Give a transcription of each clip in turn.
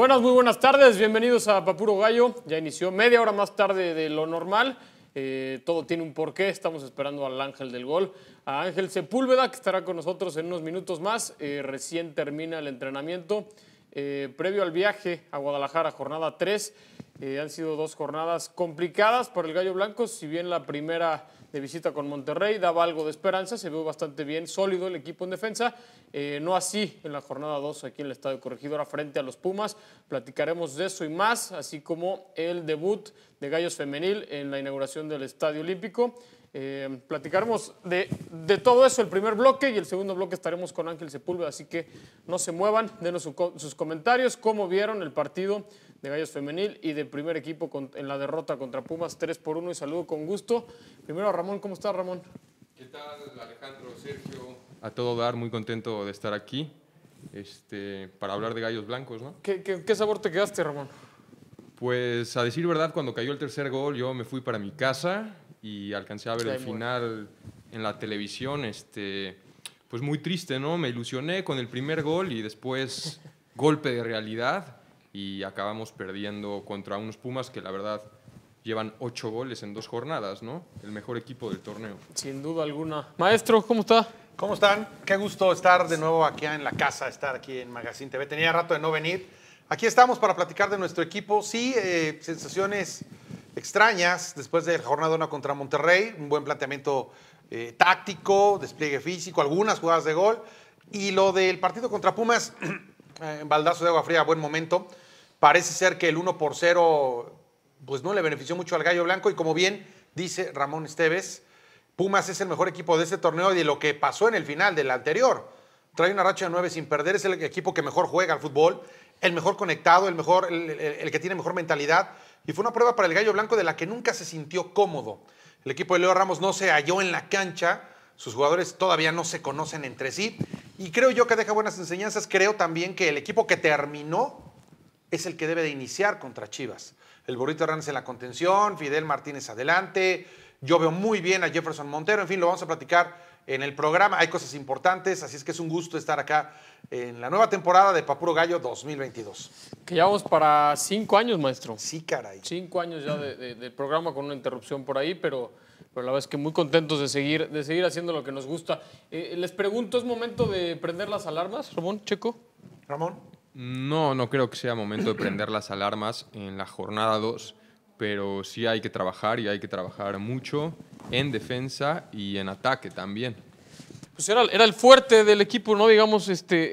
Buenas, muy buenas tardes. Bienvenidos a Papuro Gallo. Ya inició media hora más tarde de lo normal. Eh, todo tiene un porqué. Estamos esperando al ángel del gol, a Ángel Sepúlveda, que estará con nosotros en unos minutos más. Eh, recién termina el entrenamiento. Eh, previo al viaje a Guadalajara, jornada 3. han sido dos jornadas complicadas para el Gallo Blanco, si bien la primera de visita con Monterrey, daba algo de esperanza, se vio bastante bien, sólido el equipo en defensa, eh, no así en la jornada 2 aquí en el Estadio Corregidora frente a los Pumas, platicaremos de eso y más, así como el debut de Gallos Femenil en la inauguración del Estadio Olímpico. Eh, platicaremos de, todo eso el primer bloque y el segundo bloque estaremos con Ángel Sepúlveda, así que no se muevan, denos sus comentarios, cómo vieron el partido de Gallos Femenil y del primer equipo en la derrota contra Pumas 3 por 1 y saludo con gusto. Primero Ramón, ¿cómo estás Ramón? ¿Qué tal Alejandro, Sergio? A todo dar, muy contento de estar aquí este, para hablar de Gallos Blancos, ¿no? ¿Qué, qué sabor te quedaste Ramón? Pues a decir verdad, cuando cayó el tercer gol yo me fui para mi casa, y alcancé a ver el final en la televisión, este, pues muy triste, ¿no? Me ilusioné con el primer gol y después golpe de realidad y acabamos perdiendo contra unos Pumas que la verdad llevan ocho goles en dos jornadas, ¿no? El mejor equipo del torneo. Sin duda alguna. Maestro, ¿cómo está? ¿Cómo están? Qué gusto estar de nuevo aquí en la casa, estar aquí en Magazine TV. Tenía rato de no venir. Aquí estamos para platicar de nuestro equipo. Sí, eh, sensaciones extrañas después de la jornada 1 contra Monterrey, un buen planteamiento eh, táctico, despliegue físico, algunas jugadas de gol. Y lo del partido contra Pumas, eh, en baldazo de agua fría, buen momento. Parece ser que el 1 por 0 pues no le benefició mucho al Gallo Blanco y como bien dice Ramón Esteves, Pumas es el mejor equipo de este torneo y de lo que pasó en el final del anterior. Trae una racha de 9 sin perder, es el equipo que mejor juega al fútbol, el mejor conectado, el, mejor, el que tiene mejor mentalidad y fue una prueba para el Gallo Blanco de la que nunca se sintió cómodo. El equipo de Leo Ramos no se halló en la cancha, sus jugadores todavía no se conocen entre sí y creo yo que deja buenas enseñanzas. Creo también que el equipo que terminó es el que debe de iniciar contra Chivas. El Burrito Hernández en la contención, Fidel Martínez adelante. Yo veo muy bien a Jefferson Montero. En fin, lo vamos a platicar en el programa. Hay cosas importantes, así es que es un gusto estar acá en la nueva temporada de Papuro Gallo 2022. Que llevamos para cinco años, maestro. Sí, caray. Cinco años ya del programa con una interrupción por ahí, pero, la verdad es que muy contentos de seguir, de seguir haciendo lo que nos gusta. Eh, les pregunto, ¿es momento de prender las alarmas, Ramón, Checo? Ramón. No, no creo que sea momento de prender las alarmas en la jornada 2 pero sí hay que trabajar y hay que trabajar mucho en defensa y en ataque también. Pues era, el fuerte del equipo, ¿no? Digamos, este, eh,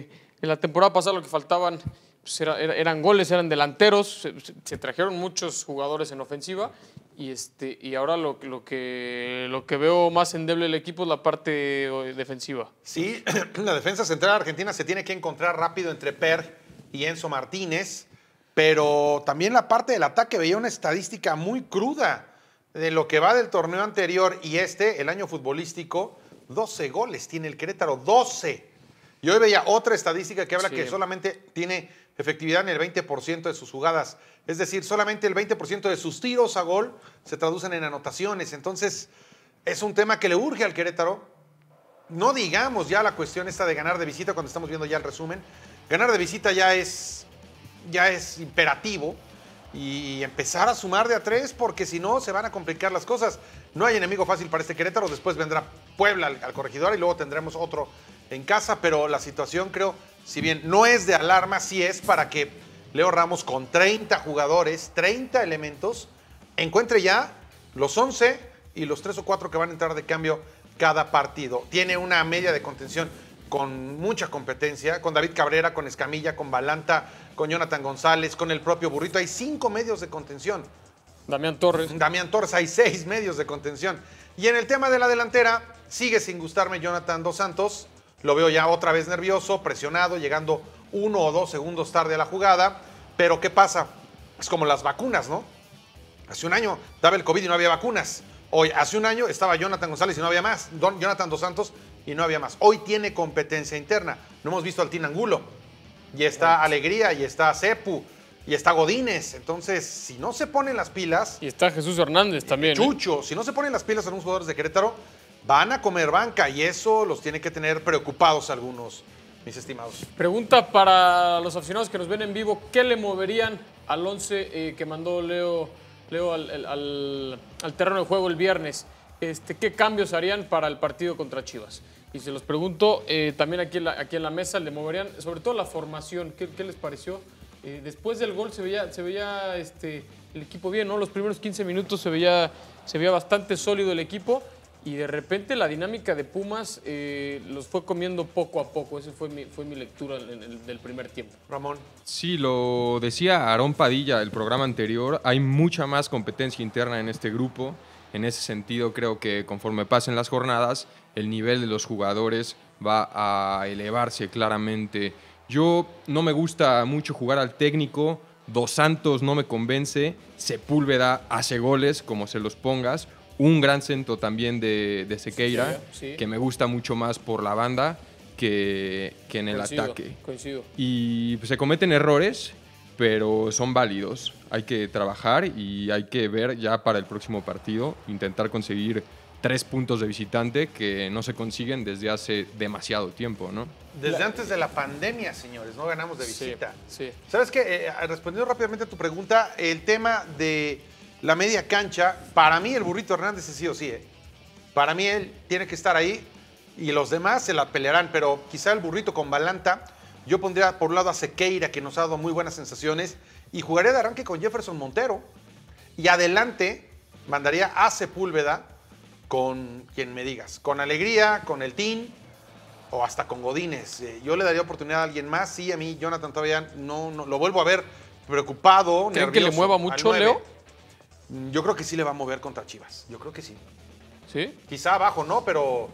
eh, en la temporada pasada lo que faltaban pues eran goles, eran delanteros, se, trajeron muchos jugadores en ofensiva y, este, y ahora lo, lo, que, lo que veo más endeble el equipo es la parte eh, defensiva. Sí, la defensa central argentina se tiene que encontrar rápido entre Per y Enzo Martínez. Pero también la parte del ataque veía una estadística muy cruda de lo que va del torneo anterior y este, el año futbolístico, 12 goles tiene el Querétaro, 12. Y hoy veía otra estadística que habla que solamente tiene efectividad en el 20% de sus jugadas. Es decir, solamente el 20% de sus tiros a gol se traducen en anotaciones. Entonces, es un tema que le urge al Querétaro. No digamos ya la cuestión esta de ganar de visita cuando estamos viendo ya el resumen. Ganar de visita ya es ya es imperativo y empezar a sumar de a tres porque si no se van a complicar las cosas. No hay enemigo fácil para este Querétaro, después vendrá Puebla al, corregidor y luego tendremos otro en casa, pero la situación creo, si bien no es de alarma, sí es para que Leo Ramos con 30 jugadores, 30 elementos, encuentre ya los 11 y los 3 o 4 que van a entrar de cambio cada partido. Tiene una media de contención con mucha competencia, con David Cabrera, con Escamilla, con Balanta, con Jonathan González, con el propio Burrito. Hay cinco medios de contención. Damián Torres. Damián Torres, hay seis medios de contención. Y en el tema de la delantera, sigue sin gustarme Jonathan Dos Santos. Lo veo ya otra vez nervioso, presionado, llegando uno o dos segundos tarde a la jugada. Pero ¿qué pasa? Es como las vacunas, ¿no? Hace un año daba el COVID y no había vacunas. Hoy, hace un año, estaba Jonathan González y no había más. Don Jonathan Dos Santos y no había más. Hoy tiene competencia interna. No hemos visto al Tinangulo. Angulo. Y está Alegría, y está Cepu, y está Godínez. Entonces, si no se ponen las pilas. Y está Jesús Hernández eh, también. ¿eh? Chucho, si no se ponen las pilas algunos jugadores de Querétaro, van a comer banca. Y eso los tiene que tener preocupados algunos, mis estimados. Pregunta para los aficionados que nos ven en vivo: ¿qué le moverían al 11 eh, que mandó Leo, Leo al, terreno de juego el viernes? Este, ¿Qué cambios harían para el partido contra Chivas? y se los pregunto eh, también aquí en, la, aquí en la mesa, le moverían sobre todo la formación, ¿qué, les pareció? Eh, después del gol se veía, se veía este, el equipo bien, ¿no? Los primeros 15 minutos se veía, se veía bastante sólido el equipo y de repente la dinámica de Pumas eh, los fue comiendo poco a poco. Esa fue mi, fue mi lectura del primer tiempo. Ramón. Sí, lo decía Aarón Padilla el programa anterior, hay mucha más competencia interna en este grupo. En ese sentido, creo que conforme pasen las jornadas, el nivel de los jugadores va a elevarse claramente. Yo no me gusta mucho jugar al técnico, Dos Santos no me convence, Sepúlveda hace goles, como se los pongas, un gran centro también de, Sequeira, ¿eh? que me gusta mucho más por la banda que, en el ataque. Y se cometen errores pero son válidos. Hay que trabajar y hay que ver ya para el próximo partido, intentar conseguir tres puntos de visitante que no se consiguen desde hace demasiado tiempo, ¿no? Desde antes de la pandemia, señores, no ganamos de visita. Sí. Sabes qué? Eh, eh, respondiendo rápidamente a tu pregunta, el tema de la media cancha, para mí el burrito Hernández es sí o sí. ¿eh? Para mí él tiene que estar ahí y los demás se la pelearán, pero quizá el burrito con Balanta yo pondría por un lado a Sequeira, que nos ha dado muy buenas sensaciones, y jugaría de arranque con Jefferson Montero. Y adelante mandaría a Sepúlveda con quien me digas, con Alegría, con el Team o hasta con Godínez. Eh, yo le daría oportunidad a alguien más. Sí, a mí Jonathan todavía no, lo vuelvo a ver preocupado, ¿Creen que le mueva mucho, Leo? Mm, yo creo que sí le va a mover contra Chivas. Yo creo que sí. ¿Sí? Quizá abajo no, pero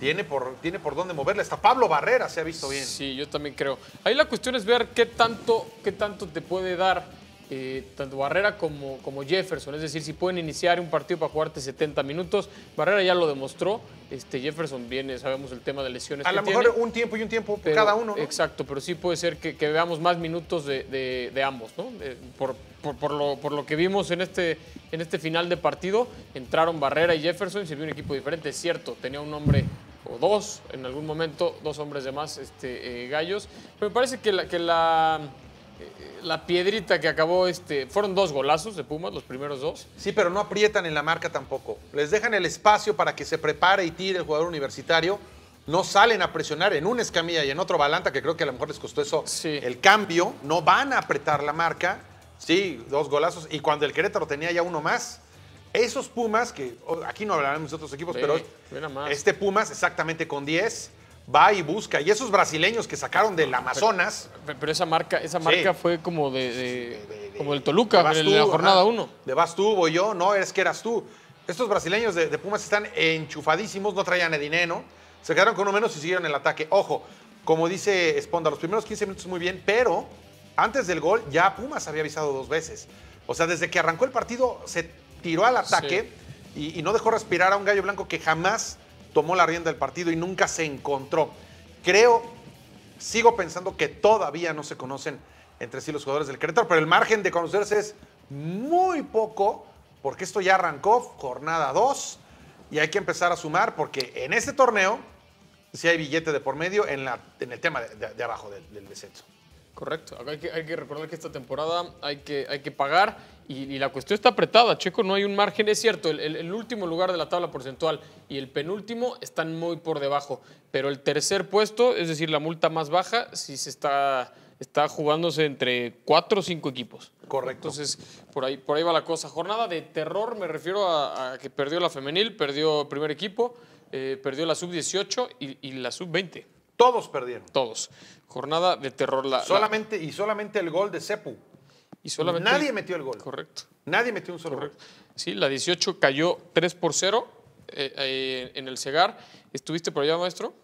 tiene por, tiene por dónde moverle. Hasta Pablo Barrera se ha visto bien. Sí, yo también creo. Ahí la cuestión es ver qué tanto, qué tanto te puede dar eh, tanto Barrera como, como Jefferson. Es decir, si pueden iniciar un partido para jugarte 70 minutos. Barrera ya lo demostró. Este Jefferson viene, sabemos el tema de lesiones. A lo mejor un tiempo y un tiempo cada uno. Exacto, pero sí puede ser que, veamos más minutos de, ambos, ¿no? Eh, por, lo, que vimos en este, en este final de partido, entraron Barrera y Jefferson y se vio un equipo diferente. Es cierto, tenía un nombre o dos, en algún momento, dos hombres de más este, eh, gallos. me parece que la, eh, la, piedrita que acabó, este, fueron dos golazos de Pumas, los primeros dos. Sí, pero no aprietan en la marca tampoco. Les dejan el espacio para que se prepare y tire el jugador universitario. No salen a presionar en una escamilla y en otro balanta, que creo que a lo mejor les costó eso el cambio. No van a apretar la marca. Sí, dos golazos. Y cuando el Querétaro tenía ya uno más, esos Pumas, que oh, aquí no hablaremos de otros equipos, pero este Pumas exactamente con 10 va y busca. Y esos brasileños que sacaron del Amazonas. Pero, esa marca, esa marca fue como de, como el Toluca en la jornada 1. De vas tú, voy yo, no, eres que eras tú. Estos brasileños de, Pumas están enchufadísimos, no traían el dinero, se quedaron con uno menos y siguieron el ataque. Ojo, como dice Esponda, los primeros 15 minutos muy bien, pero antes del gol ya Pumas había avisado dos veces. O sea, desde que arrancó el partido se tiró al ataque y, no dejó respirar a un gallo blanco que jamás tomó la rienda del partido y nunca se encontró. Creo, sigo pensando que todavía no se conocen entre sí los jugadores del Querétaro, pero el margen de conocerse es muy poco, porque esto ya arrancó, jornada 2, y hay que empezar a sumar, porque en este torneo sí hay billete de por medio en, el tema de, abajo del, del descenso. Correcto. Hay que, hay que, recordar que esta temporada hay que, hay que pagar y, la cuestión está apretada, Checo. No hay un margen. Es cierto, el, último lugar de la tabla porcentual y el penúltimo están muy por debajo. Pero el tercer puesto, es decir, la multa más baja, sí se está, está jugándose entre cuatro o cinco equipos. Correcto. Entonces, por ahí, por ahí va la cosa. Jornada de terror, me refiero a, que perdió la femenil, perdió primer equipo, eh, perdió la sub-18 y, y la sub-20. Todos perdieron. Todos. Jornada de terror. La, solamente, Y solamente el gol de Cepu. Nadie metió el gol. Correcto. Nadie metió un solo gol. Sí, la 18 cayó 3 por 0 eh, eh, en el Segar. ¿Estuviste por allá, maestro?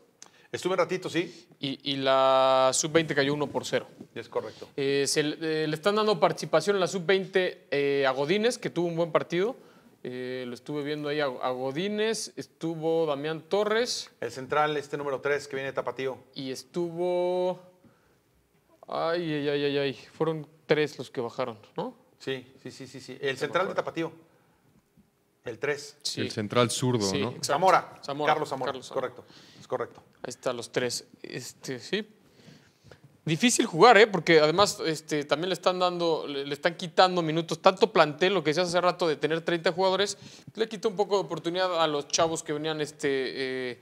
Estuve un ratito, sí. Y, la sub-20 cayó 1 por 0. Es correcto. Eh, le están dando participación en la sub-20 a Godínez, que tuvo un buen partido. Eh, lo estuve viendo ahí a, Godínez, estuvo Damián Torres. El central, este número 3 que viene de Tapatío. Y estuvo. Ay, ay, ay, ay, Fueron tres los que bajaron, ¿no? Sí, sí, sí, sí. sí. El central de Tapatío. El 3. El central zurdo, ¿no? Zamora, Carlos Zamora. Carlos Correcto, es correcto. Ahí están los tres. Este, sí, Difícil jugar, ¿eh? Porque además este, también le están dando, le, están quitando minutos. Tanto plantel, lo que decías hace rato, de tener 30 jugadores, le quita un poco de oportunidad a los chavos que venían este, eh,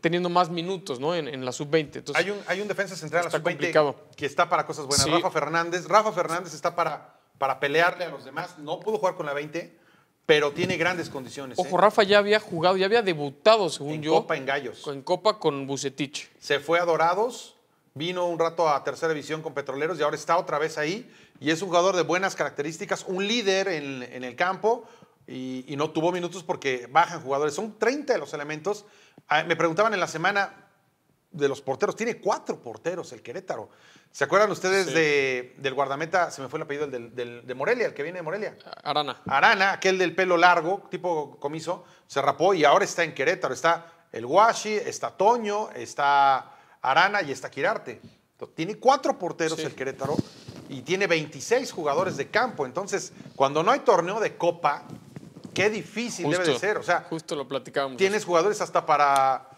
teniendo más minutos, ¿no? En, la sub-20. Hay un, hay un defensa central a la sub-20 que está para cosas buenas. Rafa Fernández. Rafa Fernández está para, para pelearle a los demás. No pudo jugar con la 20 pero tiene grandes condiciones. Ojo, ¿eh? Rafa ya había jugado, ya había debutado, según yo. En Copa en Gallos. En Copa con Bucetich. Se fue a Dorados vino un rato a tercera división con Petroleros y ahora está otra vez ahí. Y es un jugador de buenas características, un líder en, el campo y, no tuvo minutos porque bajan jugadores. Son 30 de los elementos. Ah, me preguntaban en la semana de los porteros. Tiene cuatro porteros el Querétaro. ¿Se acuerdan ustedes del guardameta? Se me fue el apellido del, de Morelia, el que viene de Morelia. Arana. Arana, aquel del pelo largo, tipo comiso, se rapó y ahora está en Querétaro. Está el Guashi, está Toño, está Arana y está Quirarte. tiene cuatro porteros el Querétaro y tiene 26 jugadores de campo. Entonces, cuando no hay torneo de copa, qué difícil debe de ser. O sea, justo lo platicamos. Tienes jugadores hasta para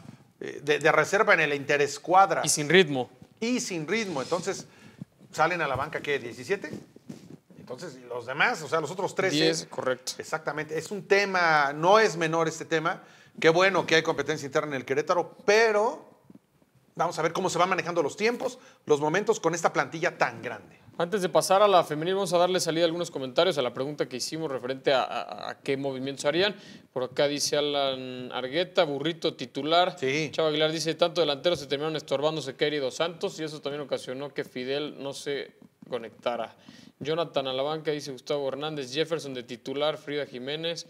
eh, de, reserva en el interescuadra. Y sin ritmo. Y sin ritmo. Entonces, salen a la banca, ¿qué? ¿17? Entonces, los demás, o sea, los otros 13. 10, correcto. Exactamente. Es un tema, no es menor este tema. Qué bueno que hay competencia interna en el Querétaro, pero Vamos a ver cómo se van manejando los tiempos, los momentos con esta plantilla tan grande. Antes de pasar a la femenil, vamos a darle salida algunos comentarios a la pregunta que hicimos referente a, qué movimientos harían. Por acá dice Alan Argueta, burrito titular. Chava Aguilar dice, tanto delantero se terminaron estorbándose Querido Santos y eso también ocasionó que Fidel no se conectara. Jonathan Alabanca dice Gustavo Hernández, Jefferson de titular, Frida Jiménez.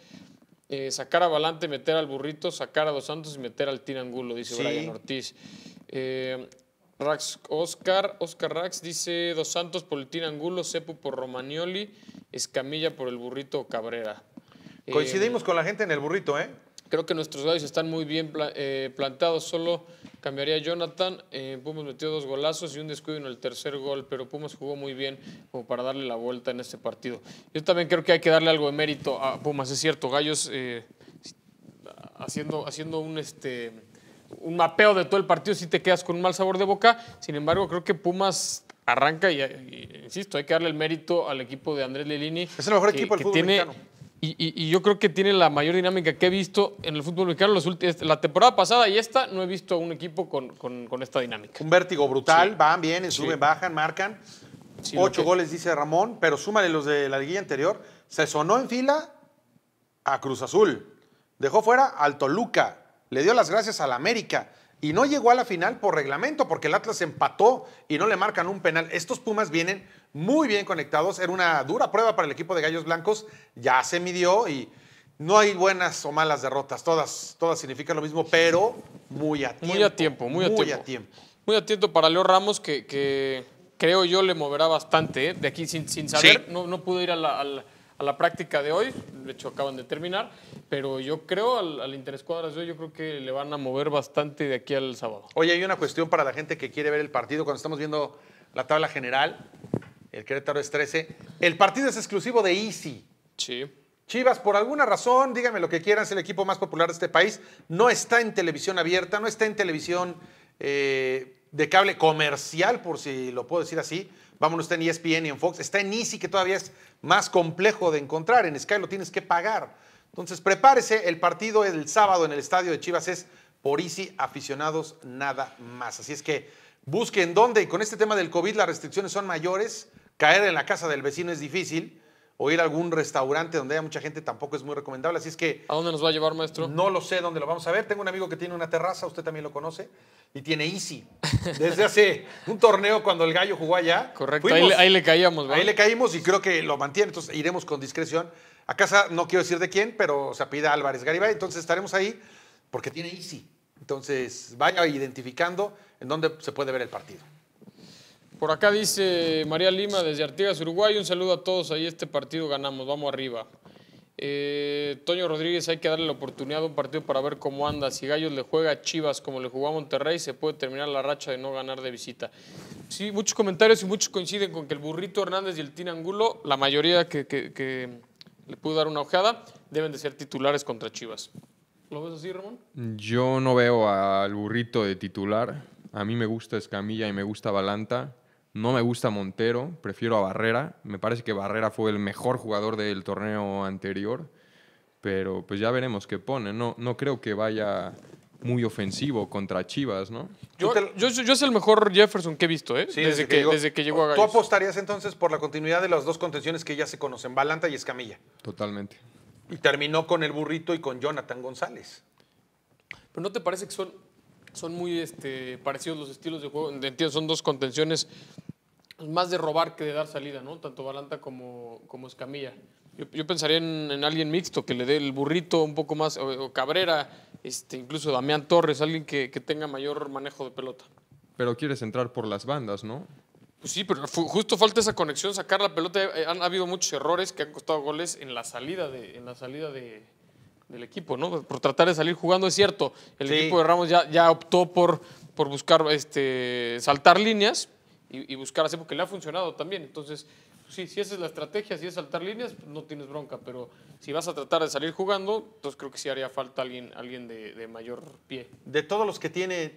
Eh, sacar a Valante, meter al Burrito, sacar a Dos Santos y meter al Tirangulo, dice Brian Ortiz. Eh, Rax, Oscar, Rax dice Dos Santos por el Tirangulo, Cepu por Romagnoli, Escamilla por el Burrito Cabrera. Eh, Coincidimos con la gente en el Burrito, ¿eh? Creo que nuestros gallos están muy bien plantados, solo Cambiaría a Jonathan. Eh, Pumas metió dos golazos y un descuido en el tercer gol, pero Pumas jugó muy bien como para darle la vuelta en este partido. Yo también creo que hay que darle algo de mérito a Pumas. Es cierto, Gallos eh, haciendo, haciendo un... Este, un mapeo de todo el partido si te quedas con un mal sabor de boca. Sin embargo, creo que Pumas arranca y, insisto, hay que darle el mérito al equipo de Andrés Lellini. Es el mejor equipo del fútbol tiene, mexicano y, yo creo que tiene la mayor dinámica que he visto en el fútbol mexicano. la temporada pasada y esta no he visto un equipo con, esta dinámica. Un vértigo brutal, van, bien, suben, bajan, marcan. Ocho goles, dice Ramón, pero súmale los de la liguilla anterior. Se sonó en fila a Cruz Azul. Dejó fuera al Toluca. Le dio las gracias al América y no llegó a la final por reglamento, porque el Atlas empató y no le marcan un penal. Estos Pumas vienen muy bien conectados, era una dura prueba para el equipo de Gallos Blancos, ya se midió y no hay buenas o malas derrotas, todas, todas significan lo mismo, pero muy a tiempo. Muy a tiempo, muy a, muy tiempo. Muy a para Leo Ramos, que, creo yo le moverá bastante, ¿eh? de aquí sin, saber, no, no pudo ir al a la práctica de hoy. De hecho, acaban de terminar. Pero yo creo, al, al Interescuadras de hoy, yo creo que le van a mover bastante de aquí al sábado. Oye, hay una cuestión para la gente que quiere ver el partido. Cuando estamos viendo la tabla general, el Querétaro es 13. El partido es exclusivo de Easy. Sí. Chivas, por alguna razón, díganme lo que quieran, es el equipo más popular de este país. No está en televisión abierta, no está en televisión eh, de cable comercial, por si lo puedo decir así vámonos, está en ESPN y en Fox, está en Easy, que todavía es más complejo de encontrar, en Sky lo tienes que pagar. Entonces, prepárese, el partido el sábado en el estadio de Chivas es por Easy, aficionados nada más. Así es que busquen dónde, y con este tema del COVID las restricciones son mayores, caer en la casa del vecino es difícil, o ir a algún restaurante donde haya mucha gente tampoco es muy recomendable. Así es que. ¿A dónde nos va a llevar, maestro? No lo sé dónde lo vamos a ver. Tengo un amigo que tiene una terraza, usted también lo conoce y tiene Easy. Desde hace un torneo cuando el gallo jugó allá. Correcto, ahí, le caíamos. Ahí le caímos y creo que lo mantiene. Entonces iremos con discreción a casa, no quiero decir de quién, pero se apida Álvarez Garibay. Entonces estaremos ahí porque tiene Easy. Entonces vaya identificando en dónde se puede ver el partido. Por acá dice María Lima desde Artigas, Uruguay. Un saludo a todos. Ahí este partido ganamos. Vamos arriba. Eh, Toño Rodríguez, hay que darle la oportunidad de un partido para ver cómo anda. Si Gallos le juega a Chivas como le jugó a Monterrey, se puede terminar la racha de no ganar de visita. Sí, muchos comentarios y muchos coinciden con que el Burrito Hernández y el Tin Angulo, la mayoría que, le pudo dar una ojeada, deben de ser titulares contra Chivas. ¿Lo ves así, Ramón? Yo no veo al Burrito de titular. A mí me gusta Escamilla y me gusta Balanta. No me gusta Montero, prefiero a Barrera. Me parece que Barrera fue el mejor jugador del torneo anterior, pero pues ya veremos qué pone. No, no creo que vaya muy ofensivo contra Chivas, ¿no? Yo, yo, es el mejor Jefferson que he visto, ¿eh? desde, que, llegó, a Gallos. ¿Tú apostarías entonces por la continuidad de las dos contenciones que ya se conocen, Balanta y Escamilla? Totalmente. Y terminó con el burrito y con Jonathan González. Pero ¿no te parece que son son muy este, parecidos los estilos de juego. Entiendo, son dos contenciones más de robar que de dar salida, ¿no? Tanto Balanta como, como Escamilla. Yo, pensaría en, alguien mixto, que le dé el burrito un poco más, o, Cabrera, este, incluso Damián Torres, alguien que, tenga mayor manejo de pelota. Pero quieres entrar por las bandas, ¿no? Pues sí, pero justo falta esa conexión, sacar la pelota. Eh, han ha habido muchos errores que han costado goles en la salida de, en la salida de, del equipo, ¿no? Por tratar de salir jugando, es cierto. El equipo de Ramos ya, optó por, por buscar este, saltar líneas y, buscar hacer, porque le ha funcionado también. Entonces, sí, si esa es la estrategia, si es saltar líneas, pues, no tienes bronca, pero si vas a tratar de salir jugando, entonces creo que sí haría falta alguien, alguien de, mayor pie. De todos los que tiene,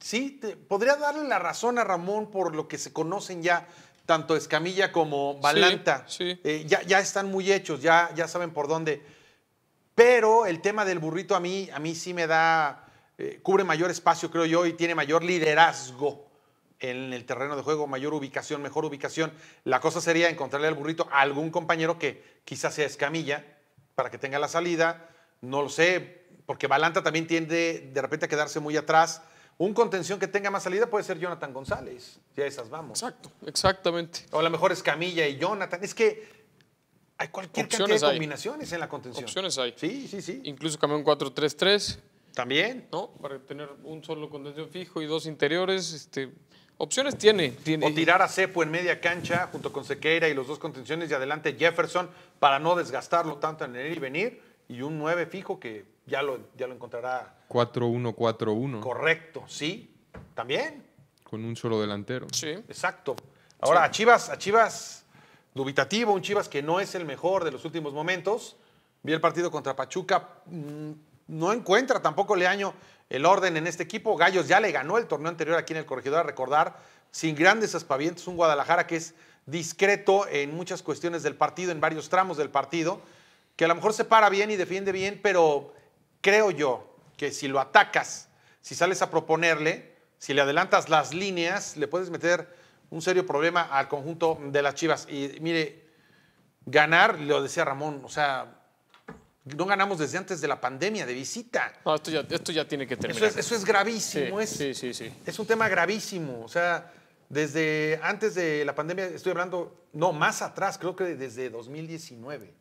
sí, te, podría darle la razón a Ramón por lo que se conocen ya tanto Escamilla como Balanta. Sí, eh, ya, están muy hechos, ya, ya saben por dónde pero el tema del burrito a mí, a mí sí me da, eh, cubre mayor espacio, creo yo, y tiene mayor liderazgo en el terreno de juego, mayor ubicación, mejor ubicación. La cosa sería encontrarle al burrito a algún compañero que quizás sea escamilla para que tenga la salida, no lo sé, porque Balanta también tiende de repente a quedarse muy atrás. Un contención que tenga más salida puede ser Jonathan González, ya esas vamos. Exacto, exactamente. O a lo mejor Escamilla y Jonathan. Es que hay cualquier cantidad de combinaciones en la contención. Opciones hay. Sí, sí, sí. Incluso cambió un 4-3-3. También. ¿No? Para tener un solo contención fijo y dos interiores. Este, opciones tiene, O tirar a Cepo en media cancha junto con Sequeira y los dos contenciones y adelante Jefferson para no desgastarlo tanto en el ir y venir. Y un 9 fijo que ya lo, ya lo encontrará. 4-1-4-1. Correcto, sí. También. Con un solo delantero. Sí. Exacto. Ahora, a Chivas, a Chivas dubitativo, un Chivas que no es el mejor de los últimos momentos. Vi el partido contra Pachuca, mm, no encuentra tampoco le año el orden en este equipo. Gallos ya le ganó el torneo anterior aquí en el Corregidor, a recordar, sin grandes aspavientos, un Guadalajara que es discreto en muchas cuestiones del partido, en varios tramos del partido, que a lo mejor se para bien y defiende bien, pero creo yo que si lo atacas, si sales a proponerle, si le adelantas las líneas, le puedes meter un serio problema al conjunto de las Chivas. Y mire, ganar, lo decía Ramón, o sea, no ganamos desde antes de la pandemia de visita. No, esto ya, esto ya tiene que terminar. Eso es, gravísimo. es, sí, sí, sí, Es un tema gravísimo. O sea, desde antes de la pandemia, estoy hablando, no, más atrás, creo que desde 2019.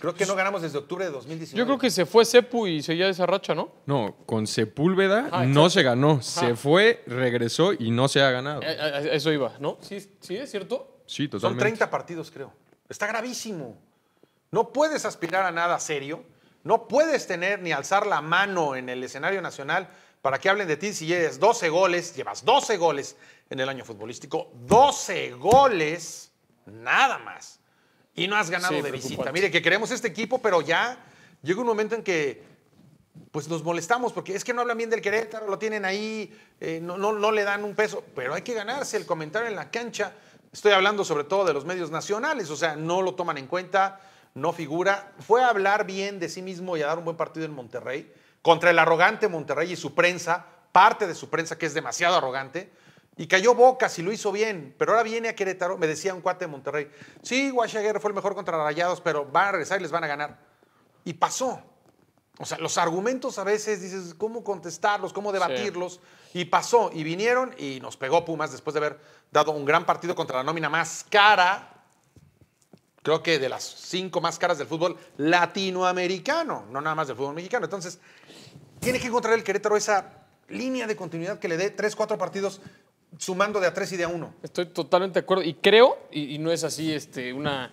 Creo que no ganamos desde octubre de 2019. Yo creo que se fue Sepu y seguía esa racha, ¿no? No, con Sepúlveda ah, no se ganó. Se fue, regresó y no se ha ganado. Eh, eh, eh, eso iba, ¿no? ¿Sí, sí es cierto? Sí, totalmente. Son 30 partidos, creo. Está gravísimo. No puedes aspirar a nada serio. No puedes tener ni alzar la mano en el escenario nacional para que hablen de ti si llevas 12 goles, llevas 12 goles en el año futbolístico. 12 goles, nada más. Y no has ganado de visita. Mire, que queremos este equipo, pero ya llega un momento en que pues nos molestamos porque es que no hablan bien del Querétaro, lo tienen ahí, eh, no, no, no, le dan un peso, pero hay que ganarse el comentario en la cancha. Estoy hablando sobre todo de los medios nacionales, o sea, no lo toman en cuenta, no figura. Fue a hablar bien de sí mismo y a dar un buen partido en Monterrey contra el arrogante Monterrey y su prensa, parte de su prensa que es demasiado arrogante. Y cayó Boca si lo hizo bien, pero ahora viene a Querétaro, me decía un cuate de Monterrey, sí, Guachaguer fue el mejor contra Rayados, pero van a regresar y les van a ganar. Y pasó. O sea, los argumentos a veces dices, ¿cómo contestarlos? ¿Cómo debatirlos? Y pasó, y vinieron y nos pegó Pumas después de haber dado un gran partido contra la nómina más cara, creo que de las cinco más caras del fútbol latinoamericano, no nada más del fútbol mexicano. Entonces, tiene que encontrar el Querétaro esa línea de continuidad que le dé tres, cuatro partidos sumando de a tres y de a uno. Estoy totalmente de acuerdo. Y creo, y, no es así este, una,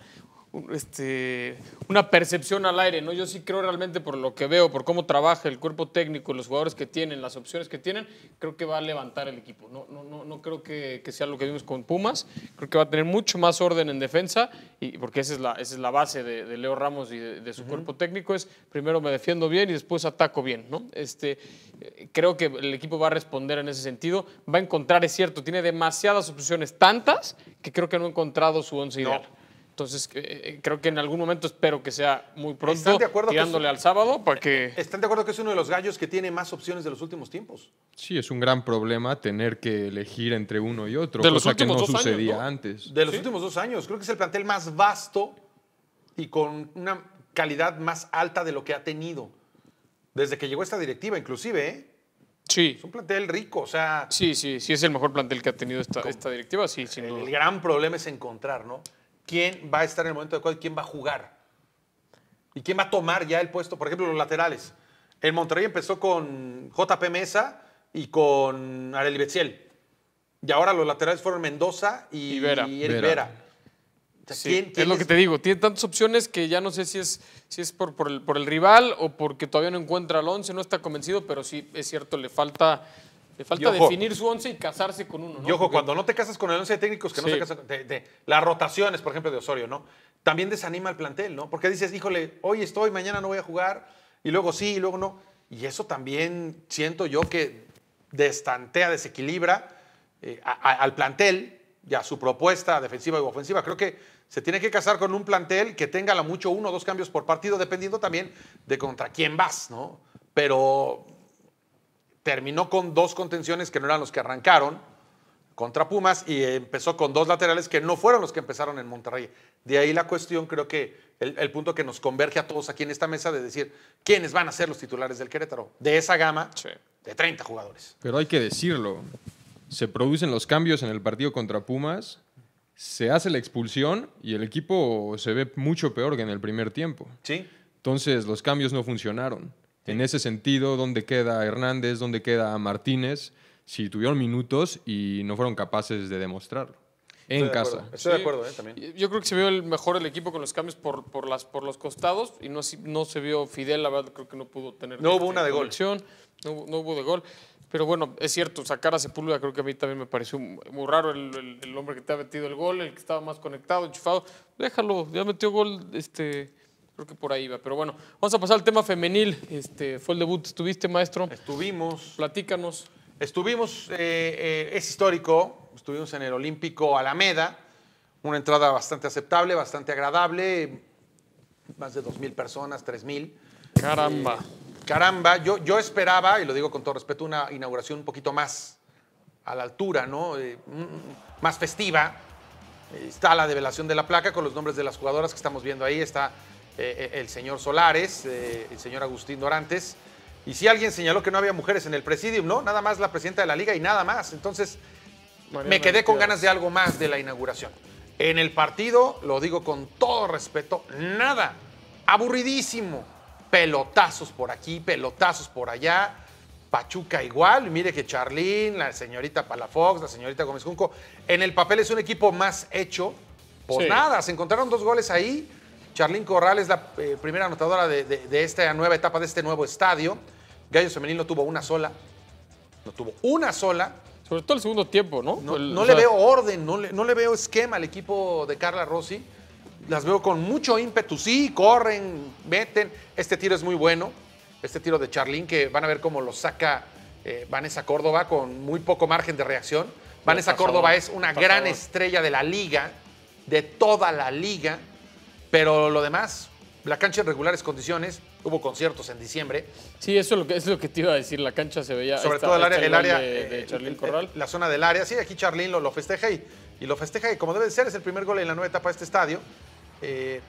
este, una percepción al aire, ¿no? Yo sí creo realmente por lo que veo, por cómo trabaja el cuerpo técnico, los jugadores que tienen, las opciones que tienen, creo que va a levantar el equipo. No, no, no, no creo que, sea lo que vimos con Pumas, creo que va a tener mucho más orden en defensa, y, porque esa es la, es la base de, Leo Ramos y de, su cuerpo técnico, es primero me defiendo bien y después ataco bien, ¿no? Este, eh, creo que el equipo va a responder en ese sentido, va a encontrar, es cierto, tiene demasiadas opciones, tantas, que creo que no ha encontrado su once ideal. Entonces, eh, eh, creo que en algún momento espero que sea muy pronto ¿Están de acuerdo tirándole al sábado para que... Eh, ¿Están de acuerdo que es uno de los gallos que tiene más opciones de los últimos tiempos? Sí, es un gran problema tener que elegir entre uno y otro, de cosa los que no sucedía años, antes. De los últimos dos años. Creo que es el plantel más vasto y con una calidad más alta de lo que ha tenido. Desde que llegó esta directiva, inclusive, ¿eh? Sí. Es un plantel rico, o sea. Sí, sí, sí, es el mejor plantel que ha tenido esta, esta directiva, sí, sin El gran problema es encontrar, ¿no? quién va a estar en el momento de y quién va a jugar. Y quién va a tomar ya el puesto, por ejemplo, los laterales. El Monterrey empezó con JP Mesa y con Areli Betziel. Y ahora los laterales fueron Mendoza y, y es lo que te digo, tiene tantas opciones que ya no sé si es, si es por, el, por el rival o porque todavía no encuentra al 11, no está convencido, pero sí es cierto, le falta le falta definir su once y casarse con uno, ¿no? Y ojo, cuando no te casas con el once de técnicos que no se casan de, las rotaciones, por ejemplo, de Osorio, ¿no? También desanima al plantel, ¿no? Porque dices, híjole, hoy estoy, mañana no voy a jugar, y luego sí, y luego no. Y eso también siento yo que destantea, desequilibra eh, al plantel y a su propuesta defensiva y ofensiva. Creo que se tiene que casar con un plantel que tenga la mucho uno o dos cambios por partido, dependiendo también de contra quién vas, ¿no? Pero terminó con dos contenciones que no eran los que arrancaron contra Pumas y empezó con dos laterales que no fueron los que empezaron en Monterrey. De ahí la cuestión, creo que el, punto que nos converge a todos aquí en esta mesa de decir quiénes van a ser los titulares del Querétaro, de esa gama de 30 jugadores. Pero hay que decirlo, se producen los cambios en el partido contra Pumas, se hace la expulsión y el equipo se ve mucho peor que en el primer tiempo. Sí. Entonces los cambios no funcionaron. En ese sentido, ¿dónde queda Hernández? ¿Dónde queda Martínez? Si tuvieron minutos y no fueron capaces de demostrarlo. En casa. Estoy de acuerdo, ¿eh? también. Yo creo que se vio el mejor el equipo con los cambios por, por, las, por los costados y no, no se vio Fidel, la verdad, creo que no pudo tener. No hubo una de No, hubo de gol. Pero bueno, es cierto, sacar a Sepúlveda creo que a mí también me pareció muy raro el, hombre que te ha metido el gol, el que estaba más conectado, enchufado. Déjalo, ya metió gol este, Creo que por ahí va. Pero bueno, vamos a pasar al tema femenil. Este, fue el debut, estuviste maestro. Estuvimos. Platícanos. Estuvimos, eh, eh, es histórico, estuvimos en el Olímpico Alameda, una entrada bastante aceptable, bastante agradable, más de 2.000 personas, 3.000. Caramba. Eh, caramba, yo, yo esperaba, y lo digo con todo respeto, una inauguración un poquito más a la altura, ¿no? Mm, mm, más festiva. Está la develación de la placa con los nombres de las jugadoras que estamos viendo ahí. Está eh, eh, el señor Solares, eh, el señor Agustín Dorantes. Y si alguien señaló que no había mujeres en el presidium, ¿no? Nada más la presidenta de la liga y nada más. Entonces, me quedé con ganas de algo más de la inauguración. En el partido, lo digo con todo respeto, nada. Aburridísimo. Pelotazos por aquí, pelotazos por allá. Pachuca igual, mire que Charlín, la señorita Palafox, la señorita Gómez Junco, en el papel es un equipo más hecho por nada, se encontraron dos goles ahí, Charlín Corral es la eh, primera anotadora de, esta nueva etapa, de este nuevo estadio. Gallo Femenil no tuvo una sola. No tuvo una sola. Sobre todo el segundo tiempo, ¿no? No, le veo orden, no le, veo esquema al equipo de Carla Rossi. Las veo con mucho ímpetu. Sí, corren, meten. Este tiro es muy bueno. Este tiro de Charlín, que van a ver cómo lo saca eh, Vanessa Córdoba con muy poco margen de reacción. Vanessa Córdoba es una gran estrella de la liga, de toda la liga. Pero lo demás, la cancha en regulares condiciones, hubo conciertos en diciembre. Sí, eso es lo que, es lo que te iba a decir, la cancha se veía... Sobre todo el área, el área de, eh, Corral. La zona del área, sí, aquí Charlín lo, lo festeja y, lo festeja y como debe ser, es el primer gol en la nueva etapa de este estadio. Eh,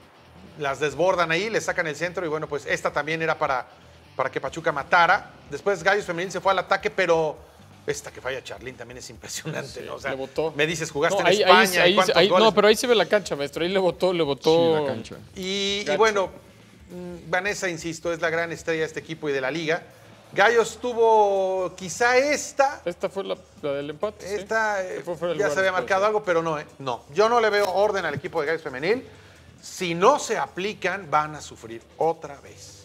las desbordan ahí, le sacan el centro y bueno, pues esta también era para, para que Pachuca matara. Después Gallos Femenil se fue al ataque, pero esta que falla Charlín también es impresionante, le votó. me dices, jugaste en España. No, pero ahí se ve la cancha, maestro. Ahí le votó, le votó. la cancha. Y, bueno, mm, Vanessa, insisto, es la gran estrella de este equipo y de la liga. Gallos tuvo quizá esta. Esta fue la, del empate. Esta eh, ya se había marcado algo, pero no, ¿eh? no. Yo no le veo orden al equipo de Gallos Femenil. Si no se aplican, van a sufrir otra vez.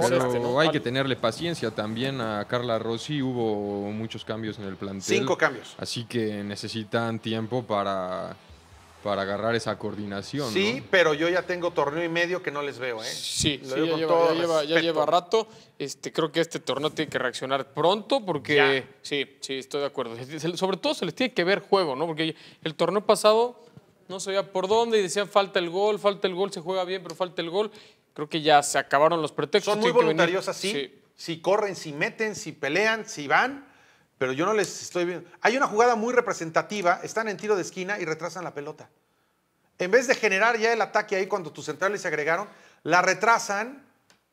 Pero hay que tenerle paciencia. También a Carla Rossi hubo muchos cambios en el plantel. Cinco cambios. Así que necesitan tiempo para, para agarrar esa coordinación. Sí, pero yo ya tengo torneo y medio que no les veo. ¿eh? Sí, ya, lleva, rato. Este, creo que este torneo tiene que reaccionar pronto porque... Sí, sí, estoy de acuerdo. Sobre todo se les tiene que ver juego, ¿no? Porque el torneo pasado no sabía por dónde y decían falta el gol, falta el gol, se juega bien, pero falta el gol. Creo que ya se acabaron los pretextos. Son muy voluntarios así. Si corren, si meten, si pelean, si van, pero yo no les estoy viendo. Hay una jugada muy representativa, están en tiro de esquina y retrasan la pelota. En vez de generar ya el ataque ahí cuando tus centrales se agregaron, la retrasan,